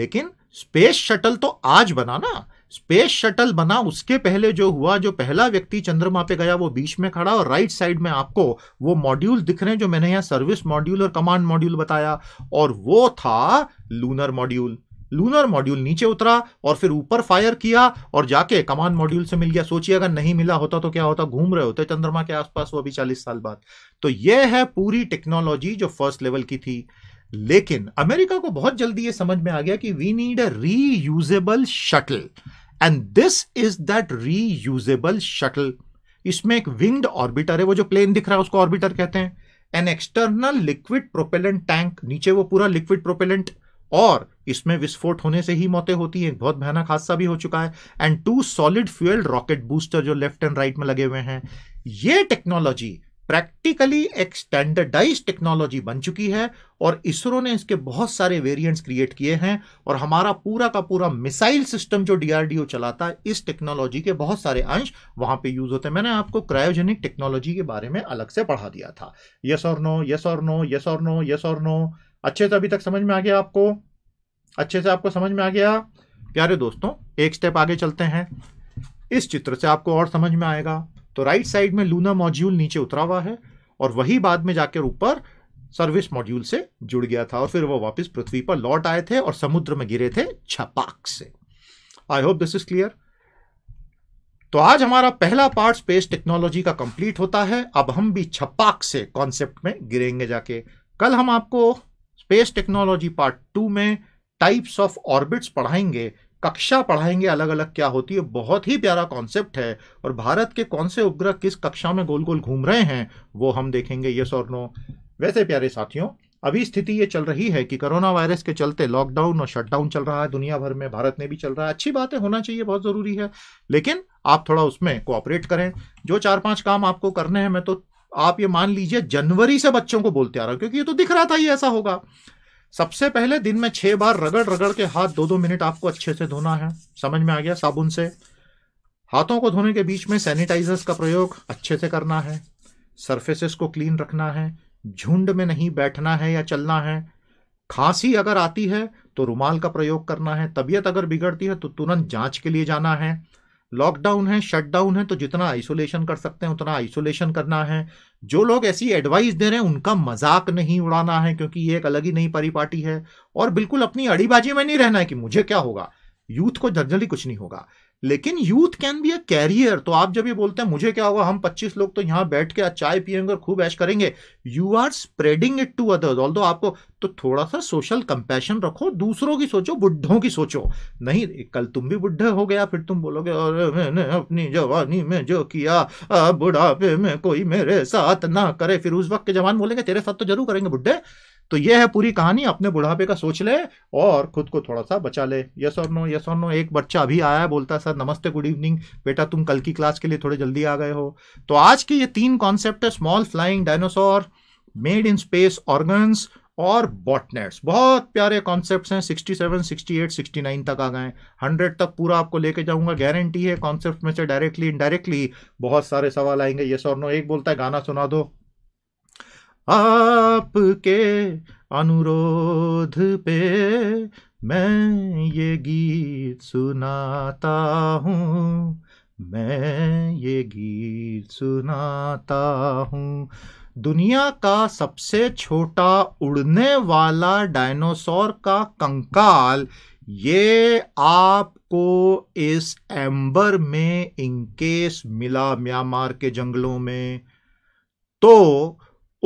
लेकिन स्पेस शटल तो आज बना ना स्पेस शटल बना उसके पहले जो हुआ जो पहला व्यक्ति चंद्रमा पे गया वो बीच में खड़ा और राइट साइड में आपको वो मॉड्यूल दिख रहे हैं जो मैंने यहां सर्विस मॉड्यूल और कमांड मॉड्यूल बताया और वो था लूनर मॉड्यूल लूनर मॉड्यूल नीचे उतरा और फिर ऊपर फायर किया और जाके कमान मॉड्यूल से मिल गया सोचिए अगर नहीं मिला होता तो क्या होता घूम रहे होते चंद्रमा के आसपास वो अभी चालीस साल बाद तो ये है पूरी टेक्नोलॉजी जो फर्स्ट लेवल की थी लेकिन अमेरिका को बहुत जल्दी ये समझ में आ गया कि we need a reusable shuttle and this is that reusable shuttle इसमें एक विंग्ड ऑर्बिटर है वो जो प्लेन दिख रहा है उसको ऑर्बिटर कहते हैं an external liquid propellant tank नीचे वो पूरा लिक्विड प्रोपेलेंट और इसमें विस्फोट होने से ही मौतें होती हैं बहुत भयानक हादसा भी हो चुका है and two solid fuel rocket booster जो लेफ्ट एंड राइट में लगे हुए हैं ये टेक्नोलॉजी प्रैक्टिकली एक स्टैंडर्डाइज टेक्नोलॉजी बन चुकी है और इसरो ने इसके बहुत सारे वेरिएंट्स क्रिएट किए हैं और हमारा पूरा का पूरा मिसाइल सिस्टम जो डीआरडीओ चलाता है इस टेक्नोलॉजी के बहुत सारे अंश वहां पे यूज होते हैं मैंने आपको क्रायोजेनिक टेक्नोलॉजी के बारे में अलग से पढ़ा दिया था यस और नो यस और नो यस और नो यस और नो अच्छे से अभी तक समझ में आ गया आपको अच्छे से आपको समझ में आ गया प्यारे दोस्तों एक स्टेप आगे चलते हैं इस चित्र से आपको और समझ में आएगा तो राइट साइड में लूना मॉड्यूल नीचे उतरा हुआ है और वही बाद में जाकर ऊपर सर्विस मॉड्यूल से जुड़ गया था और फिर वो वापस पृथ्वी पर लौट आए थे और समुद्र में गिरे थे छपाक से I hope this is clear तो आज हमारा पहला पार्ट स्पेस टेक्नोलॉजी का कंप्लीट होता है अब हम भी छपाक से कॉन्सेप्ट में गिरेंगे जाके कल हम आपको स्पेस टेक्नोलॉजी पार्ट टू में टाइप्स ऑफ ऑर्बिट्स पढ़ाएंगे कक्षा पढ़ाएंगे अलग अलग क्या होती है बहुत ही प्यारा कॉन्सेप्ट है और भारत के कौन से उपग्रह किस कक्षा में गोल गोल घूम रहे हैं वो हम देखेंगे यस और नो वैसे प्यारे साथियों अभी स्थिति ये चल रही है कि कोरोना वायरस के चलते लॉकडाउन और शटडाउन चल रहा है दुनिया भर में भारत में भी चल रहा है अच्छी बात है होना चाहिए बहुत ज़रूरी है लेकिन आप थोड़ा उसमें कोऑपरेट करें जो चार पांच काम आपको करने हैं मैं तो आप ये मान लीजिए जनवरी से बच्चों को बोलते आ रहा हूँ क्योंकि ये तो दिख रहा था ये ऐसा होगा सबसे पहले दिन में छह बार रगड़ रगड़ के हाथ दो दो मिनट आपको अच्छे से धोना है समझ में आ गया साबुन से हाथों को धोने के बीच में सैनिटाइजर्स का प्रयोग अच्छे से करना है सरफेसेस को क्लीन रखना है झुंड में नहीं बैठना है या चलना है खांसी अगर आती है तो रुमाल का प्रयोग करना है तबीयत अगर बिगड़ती है तो तुरंत जांच के लिए जाना है लॉकडाउन है शटडाउन है तो जितना आइसोलेशन कर सकते हैं उतना आइसोलेशन करना है जो लोग ऐसी एडवाइस दे रहे हैं उनका मजाक नहीं उड़ाना है क्योंकि ये एक अलग ही नई परिपाटी है और बिल्कुल अपनी अड़ीबाजी में नहीं रहना है कि मुझे क्या होगा यूथ को जनरली कुछ नहीं होगा लेकिन youth can be a career तो आप जब ये बोलते हैं मुझे क्या होगा हम 25 लोग तो यहाँ बैठ के चाय पियेंगे और खूब ऐश करेंगे you are spreading it to others all आपको तो थोड़ा सा सोशल कंपेशन रखो दूसरों की सोचो बुढ़ों की सोचो नहीं कल तुम भी बुढ़े हो गया फिर तुम बोलोगे और मैंने अपनी जवानी में जो किया बुढ़ापे में कोई मेरे साथ ना करे फिर उस वक्त के जवान बोलेंगे तेरे साथ तो जरूर करेंगे बुढ़े तो यह है पूरी कहानी अपने बुढ़ापे का सोच ले और खुद को थोड़ा सा बचा ले यस और नो यस और नो एक बच्चा अभी आया है बोलता सर नमस्ते गुड इवनिंग बेटा तुम कल की क्लास के लिए थोड़े जल्दी आ गए हो तो आज के ये तीन कॉन्सेप्ट है small flying dinosaur made in space organs और बॉटनेट्स बहुत प्यारे कॉन्सेप्ट हैं 67, 68, 69 तक आ गए 100 तक पूरा आपको लेके जाऊंगा गारंटी है कॉन्सेप्ट में से डायरेक्टली इनडायरेक्टली बहुत सारे सवाल आएंगे यस और नो एक बोलता है गाना सुना दो आपके अनुरोध पे मैं ये गीत सुनाता हूँ मैं ये गीत सुनाता हूँ दुनिया का सबसे छोटा उड़ने वाला डायनासोर का कंकाल ये आपको इस एम्बर में इनकेस मिला म्यांमार के जंगलों में तो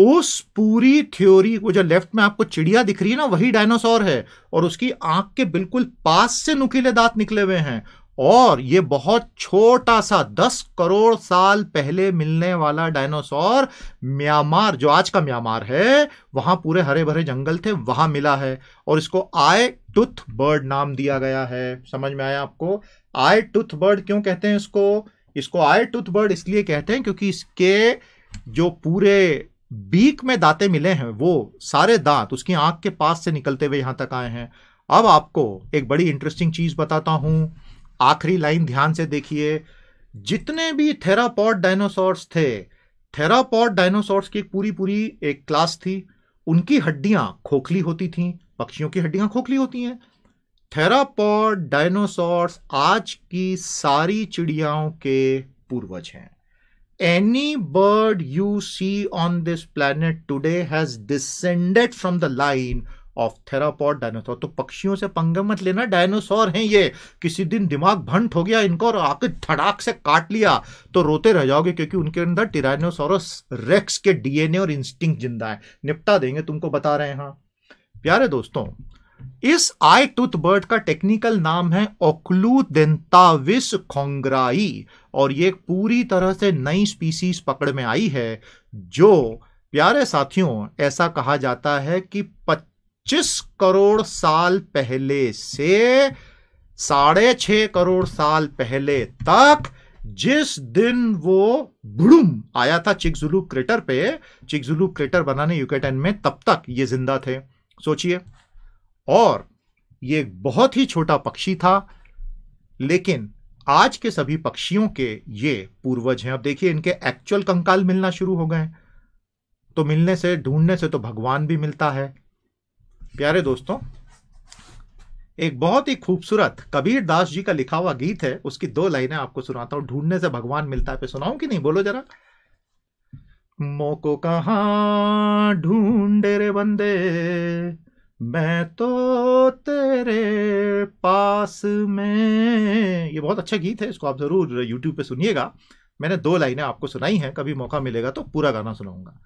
उस पूरी थ्योरी को जो लेफ्ट में आपको चिड़िया दिख रही है ना वही डायनासोर है और उसकी आंख के बिल्कुल पास से नुकीले दांत निकले हुए हैं और ये बहुत छोटा सा दस करोड़ साल पहले मिलने वाला डायनासोर म्यांमार जो आज का म्यांमार है वहां पूरे हरे भरे जंगल थे वहां मिला है और इसको आय टूथ बर्ड नाम दिया गया है समझ में आया आपको आय टूथ बर्ड क्यों कहते हैं इसको इसको आय टूथ बर्ड इसलिए कहते हैं क्योंकि इसके जो पूरे बीक में दांते मिले हैं वो सारे दांत उसकी आंख के पास से निकलते हुए यहां तक आए हैं अब आपको एक बड़ी इंटरेस्टिंग चीज़ बताता हूं आखिरी लाइन ध्यान से देखिए जितने भी थेरापॉड डायनासोर्स थे थेरापॉड डायनासोर्स की पूरी पूरी एक क्लास थी उनकी हड्डियां खोखली होती थी पक्षियों की हड्डियां खोखली होती हैं थेरापॉड डायनासोर्स आज की सारी चिड़ियाओं के पूर्वज हैं any bird you see on this planet today has descended from the line of theropod dinosaur तो पक्षियों से पंगम मत लेना डायनासोर हैं ये किसी दिन दिमाग भंट हो गया इनको और आके धड़ाक से काट लिया तो रोते रह जाओगे क्योंकि उनके अंदर टिराइनोसोरस रेक्स के डीएनए और इंस्टिंक्ट जिंदा है निपटा देंगे तुमको बता रहे हैं हाँ प्यारे दोस्तों इस आई टूथ बर्ड का टेक्निकल नाम है ओक्लूदेंताविस खोंगराई और ये पूरी तरह से नई स्पीसीज पकड़ में आई है जो प्यारे साथियों ऐसा कहा जाता है कि 25 करोड़ साल पहले से साढ़े छ करोड़ साल पहले तक जिस दिन वो भुड़ूम आया था चिकजुलू क्रेटर पे चिकजुलू क्रेटर बनाने यूकेटन में तब तक ये जिंदा थे सोचिए और ये बहुत ही छोटा पक्षी था लेकिन आज के सभी पक्षियों के ये पूर्वज हैं अब देखिए इनके एक्चुअल कंकाल मिलना शुरू हो गए तो मिलने से ढूंढने से तो भगवान भी मिलता है प्यारे दोस्तों एक बहुत ही खूबसूरत कबीर दास जी का लिखा हुआ गीत है उसकी दो लाइनें आपको सुनाता हूं ढूंढने से भगवान मिलता है पे सुनाऊं कि नहीं बोलो जरा मोको कहा ढूंढे रे बंदे मैं तो तेरे पास में ये बहुत अच्छा गीत है इसको आप ज़रूर यूट्यूब पे सुनिएगा मैंने दो लाइनें आपको सुनाई हैं कभी मौका मिलेगा तो पूरा गाना सुनाऊंगा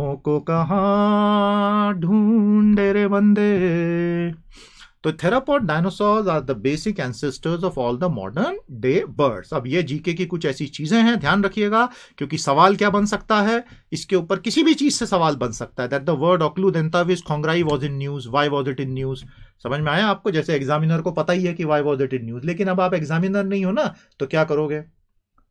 मोको कहाँ ढूंढे रे बंदे तो theropod dinosaurs are the basic ancestors of all the modern day birds अब ये जीके की कुछ ऐसी चीज़ें हैं ध्यान रखिएगा क्योंकि सवाल क्या बन सकता है इसके ऊपर किसी भी चीज़ से सवाल बन सकता है that the word Oculudentavis khaungraae was in news why was it in news समझ में आया आपको जैसे एग्जामिनर को पता ही है कि why was it in news लेकिन अब आप एग्जामिनर नहीं हो ना तो क्या करोगे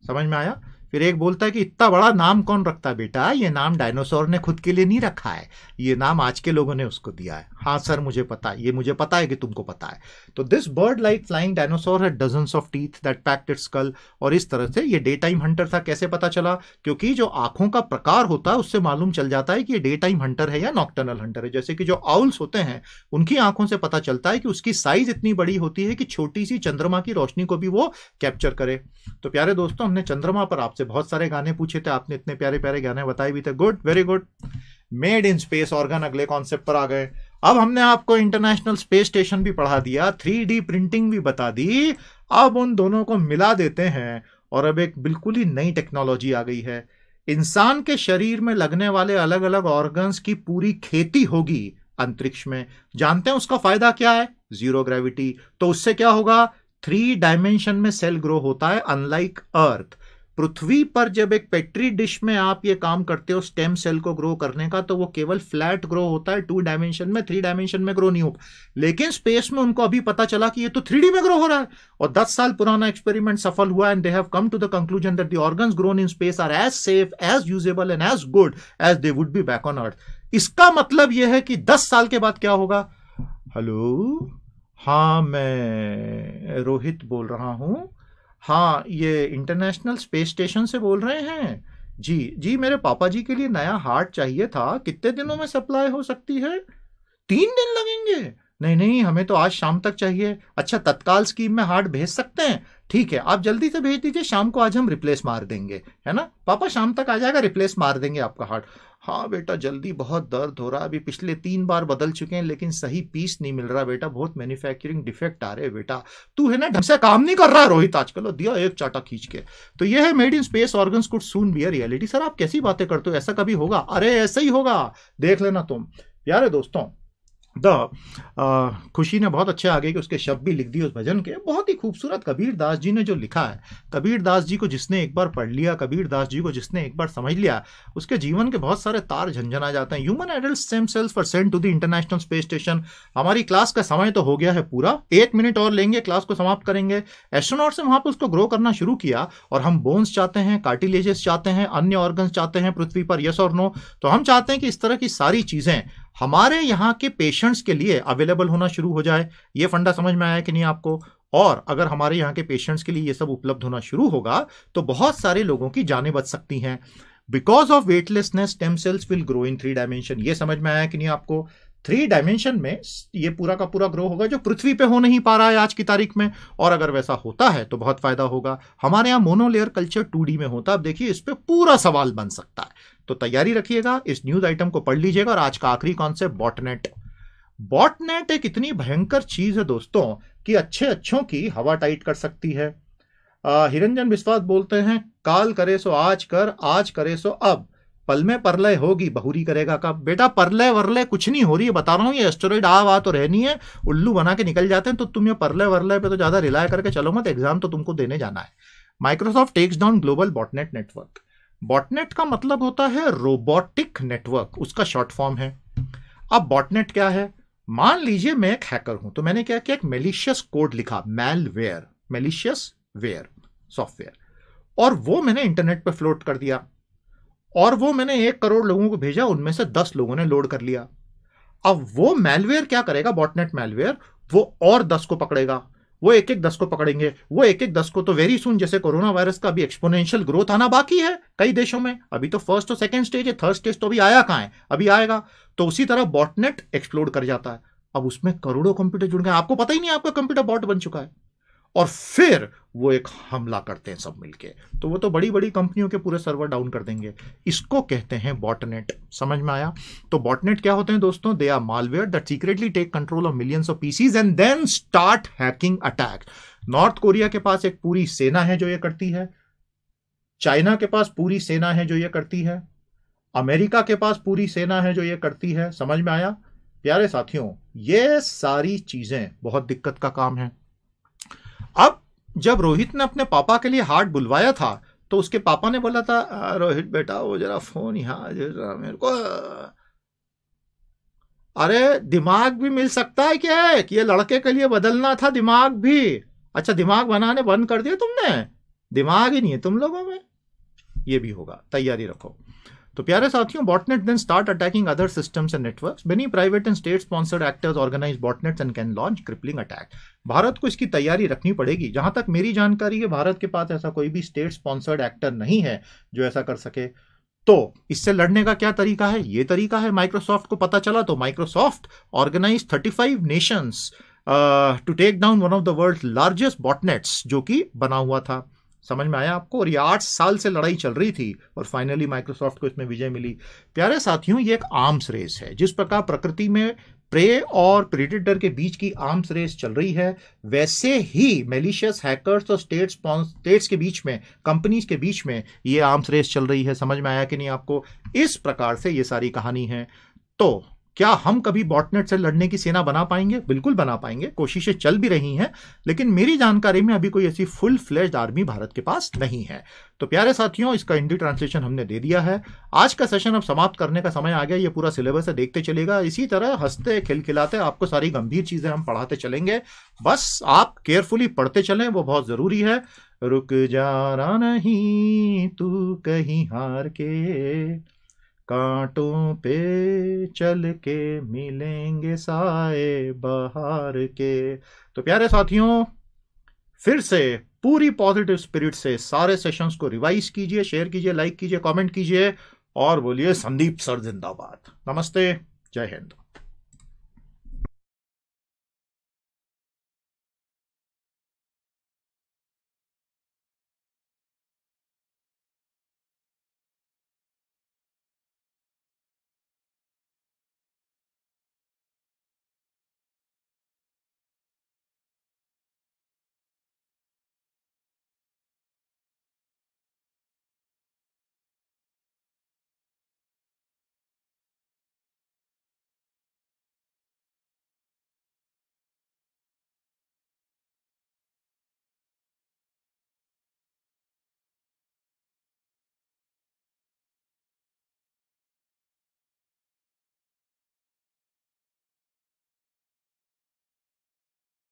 समझ में आया फिर एक बोलता है कि इतना बड़ा नाम कौन रखता है बेटा ये नाम डायनासोर ने खुद के लिए नहीं रखा है ये नाम आज के लोगों ने उसको दिया है हाँ सर मुझे पता है ये मुझे पता है कि तुमको पता है तो this bird like flying dinosaur है dozens of teeth that packed its कल और इस तरह से ये डे टाइम हंटर था कैसे पता चला क्योंकि जो आंखों का प्रकार होता है उससे मालूम चल जाता है कि ये डे टाइम हंटर है या नॉक्टर्नल हंटर है जैसे कि जो आउल्स होते हैं उनकी आंखों से पता चलता है कि उसकी साइज इतनी बड़ी होती है कि छोटी सी चंद्रमा की रोशनी को भी वो कैप्चर करे तो प्यारे दोस्तों हमने चंद्रमा पर आप आपसे बहुत सारे गाने पूछे थे आपने इतने प्यारे प्यारे गाने बताए भी थे good very good made in space organ अगले कॉन्सेप्ट पर आ गए अब हमने आपको इंटरनेशनल स्पेस स्टेशन भी पढ़ा दिया थ्री प्रिंटिंग भी बता दी अब उन दोनों को मिला देते हैं और अब एक बिल्कुल ही नई टेक्नोलॉजी आ गई है इंसान के शरीर में लगने वाले अलग अलग ऑर्गन्स की पूरी खेती होगी अंतरिक्ष में जानते हैं उसका फायदा क्या है जीरो ग्रेविटी तो उससे क्या होगा थ्री डायमेंशन में सेल ग्रो होता है अनलाइक अर्थ पृथ्वी पर जब एक पेट्री डिश में आप ये काम करते हो स्टेम सेल को ग्रो करने का तो वो केवल फ्लैट ग्रो होता है टू डायमेंशन में थ्री डायमेंशन में ग्रो नहीं होगा लेकिन स्पेस में उनको अभी पता चला कि ये तो थ्री में ग्रो हो रहा है और दस साल पुराना एक्सपेरिमेंट सफल हुआ and they have come to the conclusion that the organ grown in space are as safe as usable and as good as they would be back on earth इसका मतलब यह है कि दस साल के बाद क्या होगा हेलो हाँ मैं रोहित बोल रहा हूं हाँ ये इंटरनेशनल स्पेस स्टेशन से बोल रहे हैं जी जी मेरे पापा जी के लिए नया हार्ट चाहिए था कितने दिनों में सप्लाई हो सकती है तीन दिन लगेंगे नहीं नहीं हमें तो आज शाम तक चाहिए अच्छा तत्काल स्कीम में हार्ट भेज सकते हैं ठीक है आप जल्दी से भेज दीजिए शाम को आज हम रिप्लेस मार देंगे है ना पापा शाम तक आ जाएगा रिप्लेस मार देंगे आपका हार्ट हाँ बेटा जल्दी बहुत दर्द हो रहा है अभी पिछले तीन बार बदल चुके हैं लेकिन सही पीस नहीं मिल रहा बेटा बहुत मैन्युफैक्चरिंग डिफेक्ट आ रहे हैं बेटा तू है ना ढंग से काम नहीं कर रहा रोहित आजकल हो दिया एक चाटा खींच के तो ये है made in space organs could soon be reality sir आप कैसी बातें करते हो ऐसा कभी होगा अरे ऐसा ही होगा देख लेना तुम यारे दोस्तों द खुशी ने बहुत अच्छे आगे के उसके शब्द भी लिख दिए उस भजन के बहुत ही खूबसूरत कबीर दास जी ने जो लिखा है कबीर दास जी को जिसने एक बार पढ़ लिया कबीर दास जी को जिसने एक बार समझ लिया उसके जीवन के बहुत सारे तार झंझना जाते हैं human adult stem cells for sent to the international space station हमारी क्लास का समय तो हो गया है पूरा एक मिनट और लेंगे क्लास को समाप्त करेंगे एस्ट्रोनॉट ने वहां पर उसको ग्रो करना शुरू किया और हम बोन्स चाहते हैं कार्टिलेजेस चाहते हैं अन्य ऑर्गन चाहते हैं पृथ्वी पर यस और नो तो हम चाहते हैं कि इस तरह की सारी चीज़ें हमारे यहाँ के पेशेंट्स के लिए अवेलेबल होना शुरू हो जाए ये फंडा समझ में आया कि नहीं आपको और अगर हमारे यहाँ के पेशेंट्स के लिए ये सब उपलब्ध होना शुरू होगा तो बहुत सारे लोगों की जानें बच सकती हैं because of weightlessness stem cells will grow in three dimension ये समझ में आया कि नहीं आपको थ्री डायमेंशन में ये पूरा का पूरा ग्रो होगा जो पृथ्वी पे हो नहीं पा रहा है आज की तारीख में और अगर वैसा होता है तो बहुत फायदा होगा हमारे यहाँ मोनोलेयर कल्चर टू में होता है अब देखिए इस पर पूरा सवाल बन सकता है तो तैयारी रखिएगा इस न्यूज आइटम को पढ़ लीजिएगा और आज का आखिरी कॉन्सेप्ट बॉटनेट बॉटनेट एक इतनी भयंकर चीज है दोस्तों कि अच्छे अच्छों की हवा टाइट कर सकती है हिरंजन विश्वास बोलते हैं काल करे सो आज कर आज करे सो अब पल में परलय होगी बहुरी करेगा कब बेटा परलय वरलय कुछ नहीं हो रही है बता रहा हूँ ये एस्टेरॉइड आ वा तो रहनी है उल्लू बना के निकल जाते हैं तो तुम ये परलय वरलय पे तो ज़्यादा रिलाय करके चलो मत एग्जाम तो तुमको देने जाना है Microsoft takes down global botnet network botnet का मतलब होता है रोबोटिक नेटवर्क उसका शॉर्ट फॉर्म है अब बॉटनेट क्या है मान लीजिए मैं एक हैकर हूं तो मैंने क्या किया एक मेलिशियस कोड लिखा मैलवेयर मेलिशियस वेयर सॉफ्टवेयर और वो मैंने इंटरनेट पर फ्लोट कर दिया और वो मैंने एक करोड़ लोगों को भेजा उनमें से दस लोगों ने लोड कर लिया अब वो मेलवेयर क्या करेगा बॉटनेट मेलवेयर वो और दस को पकड़ेगा वो एक एक दस को पकड़ेंगे वो एक एक दस को तो वेरी सुन जैसे कोरोना वायरस का अभी एक्सपोनेंशियल ग्रोथ आना बाकी है कई देशों में अभी तो फर्स्ट और सेकेंड स्टेज है थर्ड स्टेज तो अभी आया कहाँ है अभी आएगा तो उसी तरह बॉटनेट एक्सप्लोर कर जाता है अब उसमें करोड़ों कंप्यूटर जुड़ गए आपको पता ही नहीं आपका कंप्यूटर बॉट बन चुका है और फिर वो एक हमला करते हैं सब मिलके तो वो तो बड़ी बड़ी कंपनियों के पूरे सर्वर डाउन कर देंगे इसको कहते हैं बॉटनेट समझ में आया तो बॉटनेट क्या होते हैं दोस्तों they are malware that secretly take control of millions of PCs and then start hacking attack North Korea के पास एक पूरी सेना है जो ये करती है चाइना के पास पूरी सेना है जो ये करती है अमेरिका के पास पूरी सेना है जो ये करती है समझ में आया प्यारे साथियों ये सारी चीजें बहुत दिक्कत का काम है अब जब रोहित ने अपने पापा के लिए हार्ट बुलवाया था तो उसके पापा ने बोला था रोहित बेटा वो जरा फोन यहाँ जरा मेरे को अरे दिमाग भी मिल सकता है क्या कि ये लड़के के लिए बदलना था दिमाग भी अच्छा दिमाग बनाने बंद कर दिया तुमने दिमाग ही नहीं है तुम लोगों में ये भी होगा तैयारी रखो तो प्यारे साथियों botnet then start attacking other systems and networks many private and state sponsored actors organise botnets and can launch crippling attack Bharat को इसकी तैयारी रखनी पड़ेगी जहां तक मेरी जानकारी है भारत के पास ऐसा कोई भी स्टेट स्पॉन्सर्ड एक्टर नहीं है जो ऐसा कर सके तो इससे लड़ने का क्या तरीका है ये तरीका है माइक्रोसॉफ्ट को पता चला तो Microsoft organise thirty five nations to take down one of the world largest botnets जो कि बना हुआ था समझ में आया आपको और ये आठ साल से लड़ाई चल रही थी और फाइनली माइक्रोसॉफ्ट को इसमें विजय मिली प्यारे साथियों ये एक आर्म्स रेस है जिस प्रकार प्रकृति में प्रे और प्रीडेटर के बीच की आर्म्स रेस चल रही है वैसे ही मेलिशियस हैकर्स और स्टेट स्टेट्स के बीच में कंपनीज के बीच में ये आर्म्स रेस चल रही है समझ में आया कि नहीं आपको इस प्रकार से ये सारी कहानी है तो क्या हम कभी बॉटनेट से लड़ने की सेना बना पाएंगे बिल्कुल बना पाएंगे कोशिशें चल भी रही हैं लेकिन मेरी जानकारी में अभी कोई ऐसी फुल फ्लैश आर्मी भारत के पास नहीं है तो प्यारे साथियों इसका हिंदी ट्रांसलेशन हमने दे दिया है आज का सेशन अब समाप्त करने का समय आ गया ये पूरा सिलेबस है देखते चलेगा इसी तरह हंसते खिलखिलाते आपको सारी गंभीर चीज़ें हम पढ़ाते चलेंगे बस आप केयरफुली पढ़ते चलें वो बहुत ज़रूरी है रुक जा रहा नहीं तू कहीं हार के कांटों पे चल के मिलेंगे साए बहार के तो प्यारे साथियों फिर से पूरी पॉजिटिव स्पिरिट से सारे सेशंस को रिवाइज कीजिए शेयर कीजिए लाइक कीजिए कमेंट कीजिए और बोलिए संदीप सर जिंदाबाद नमस्ते जय हिंद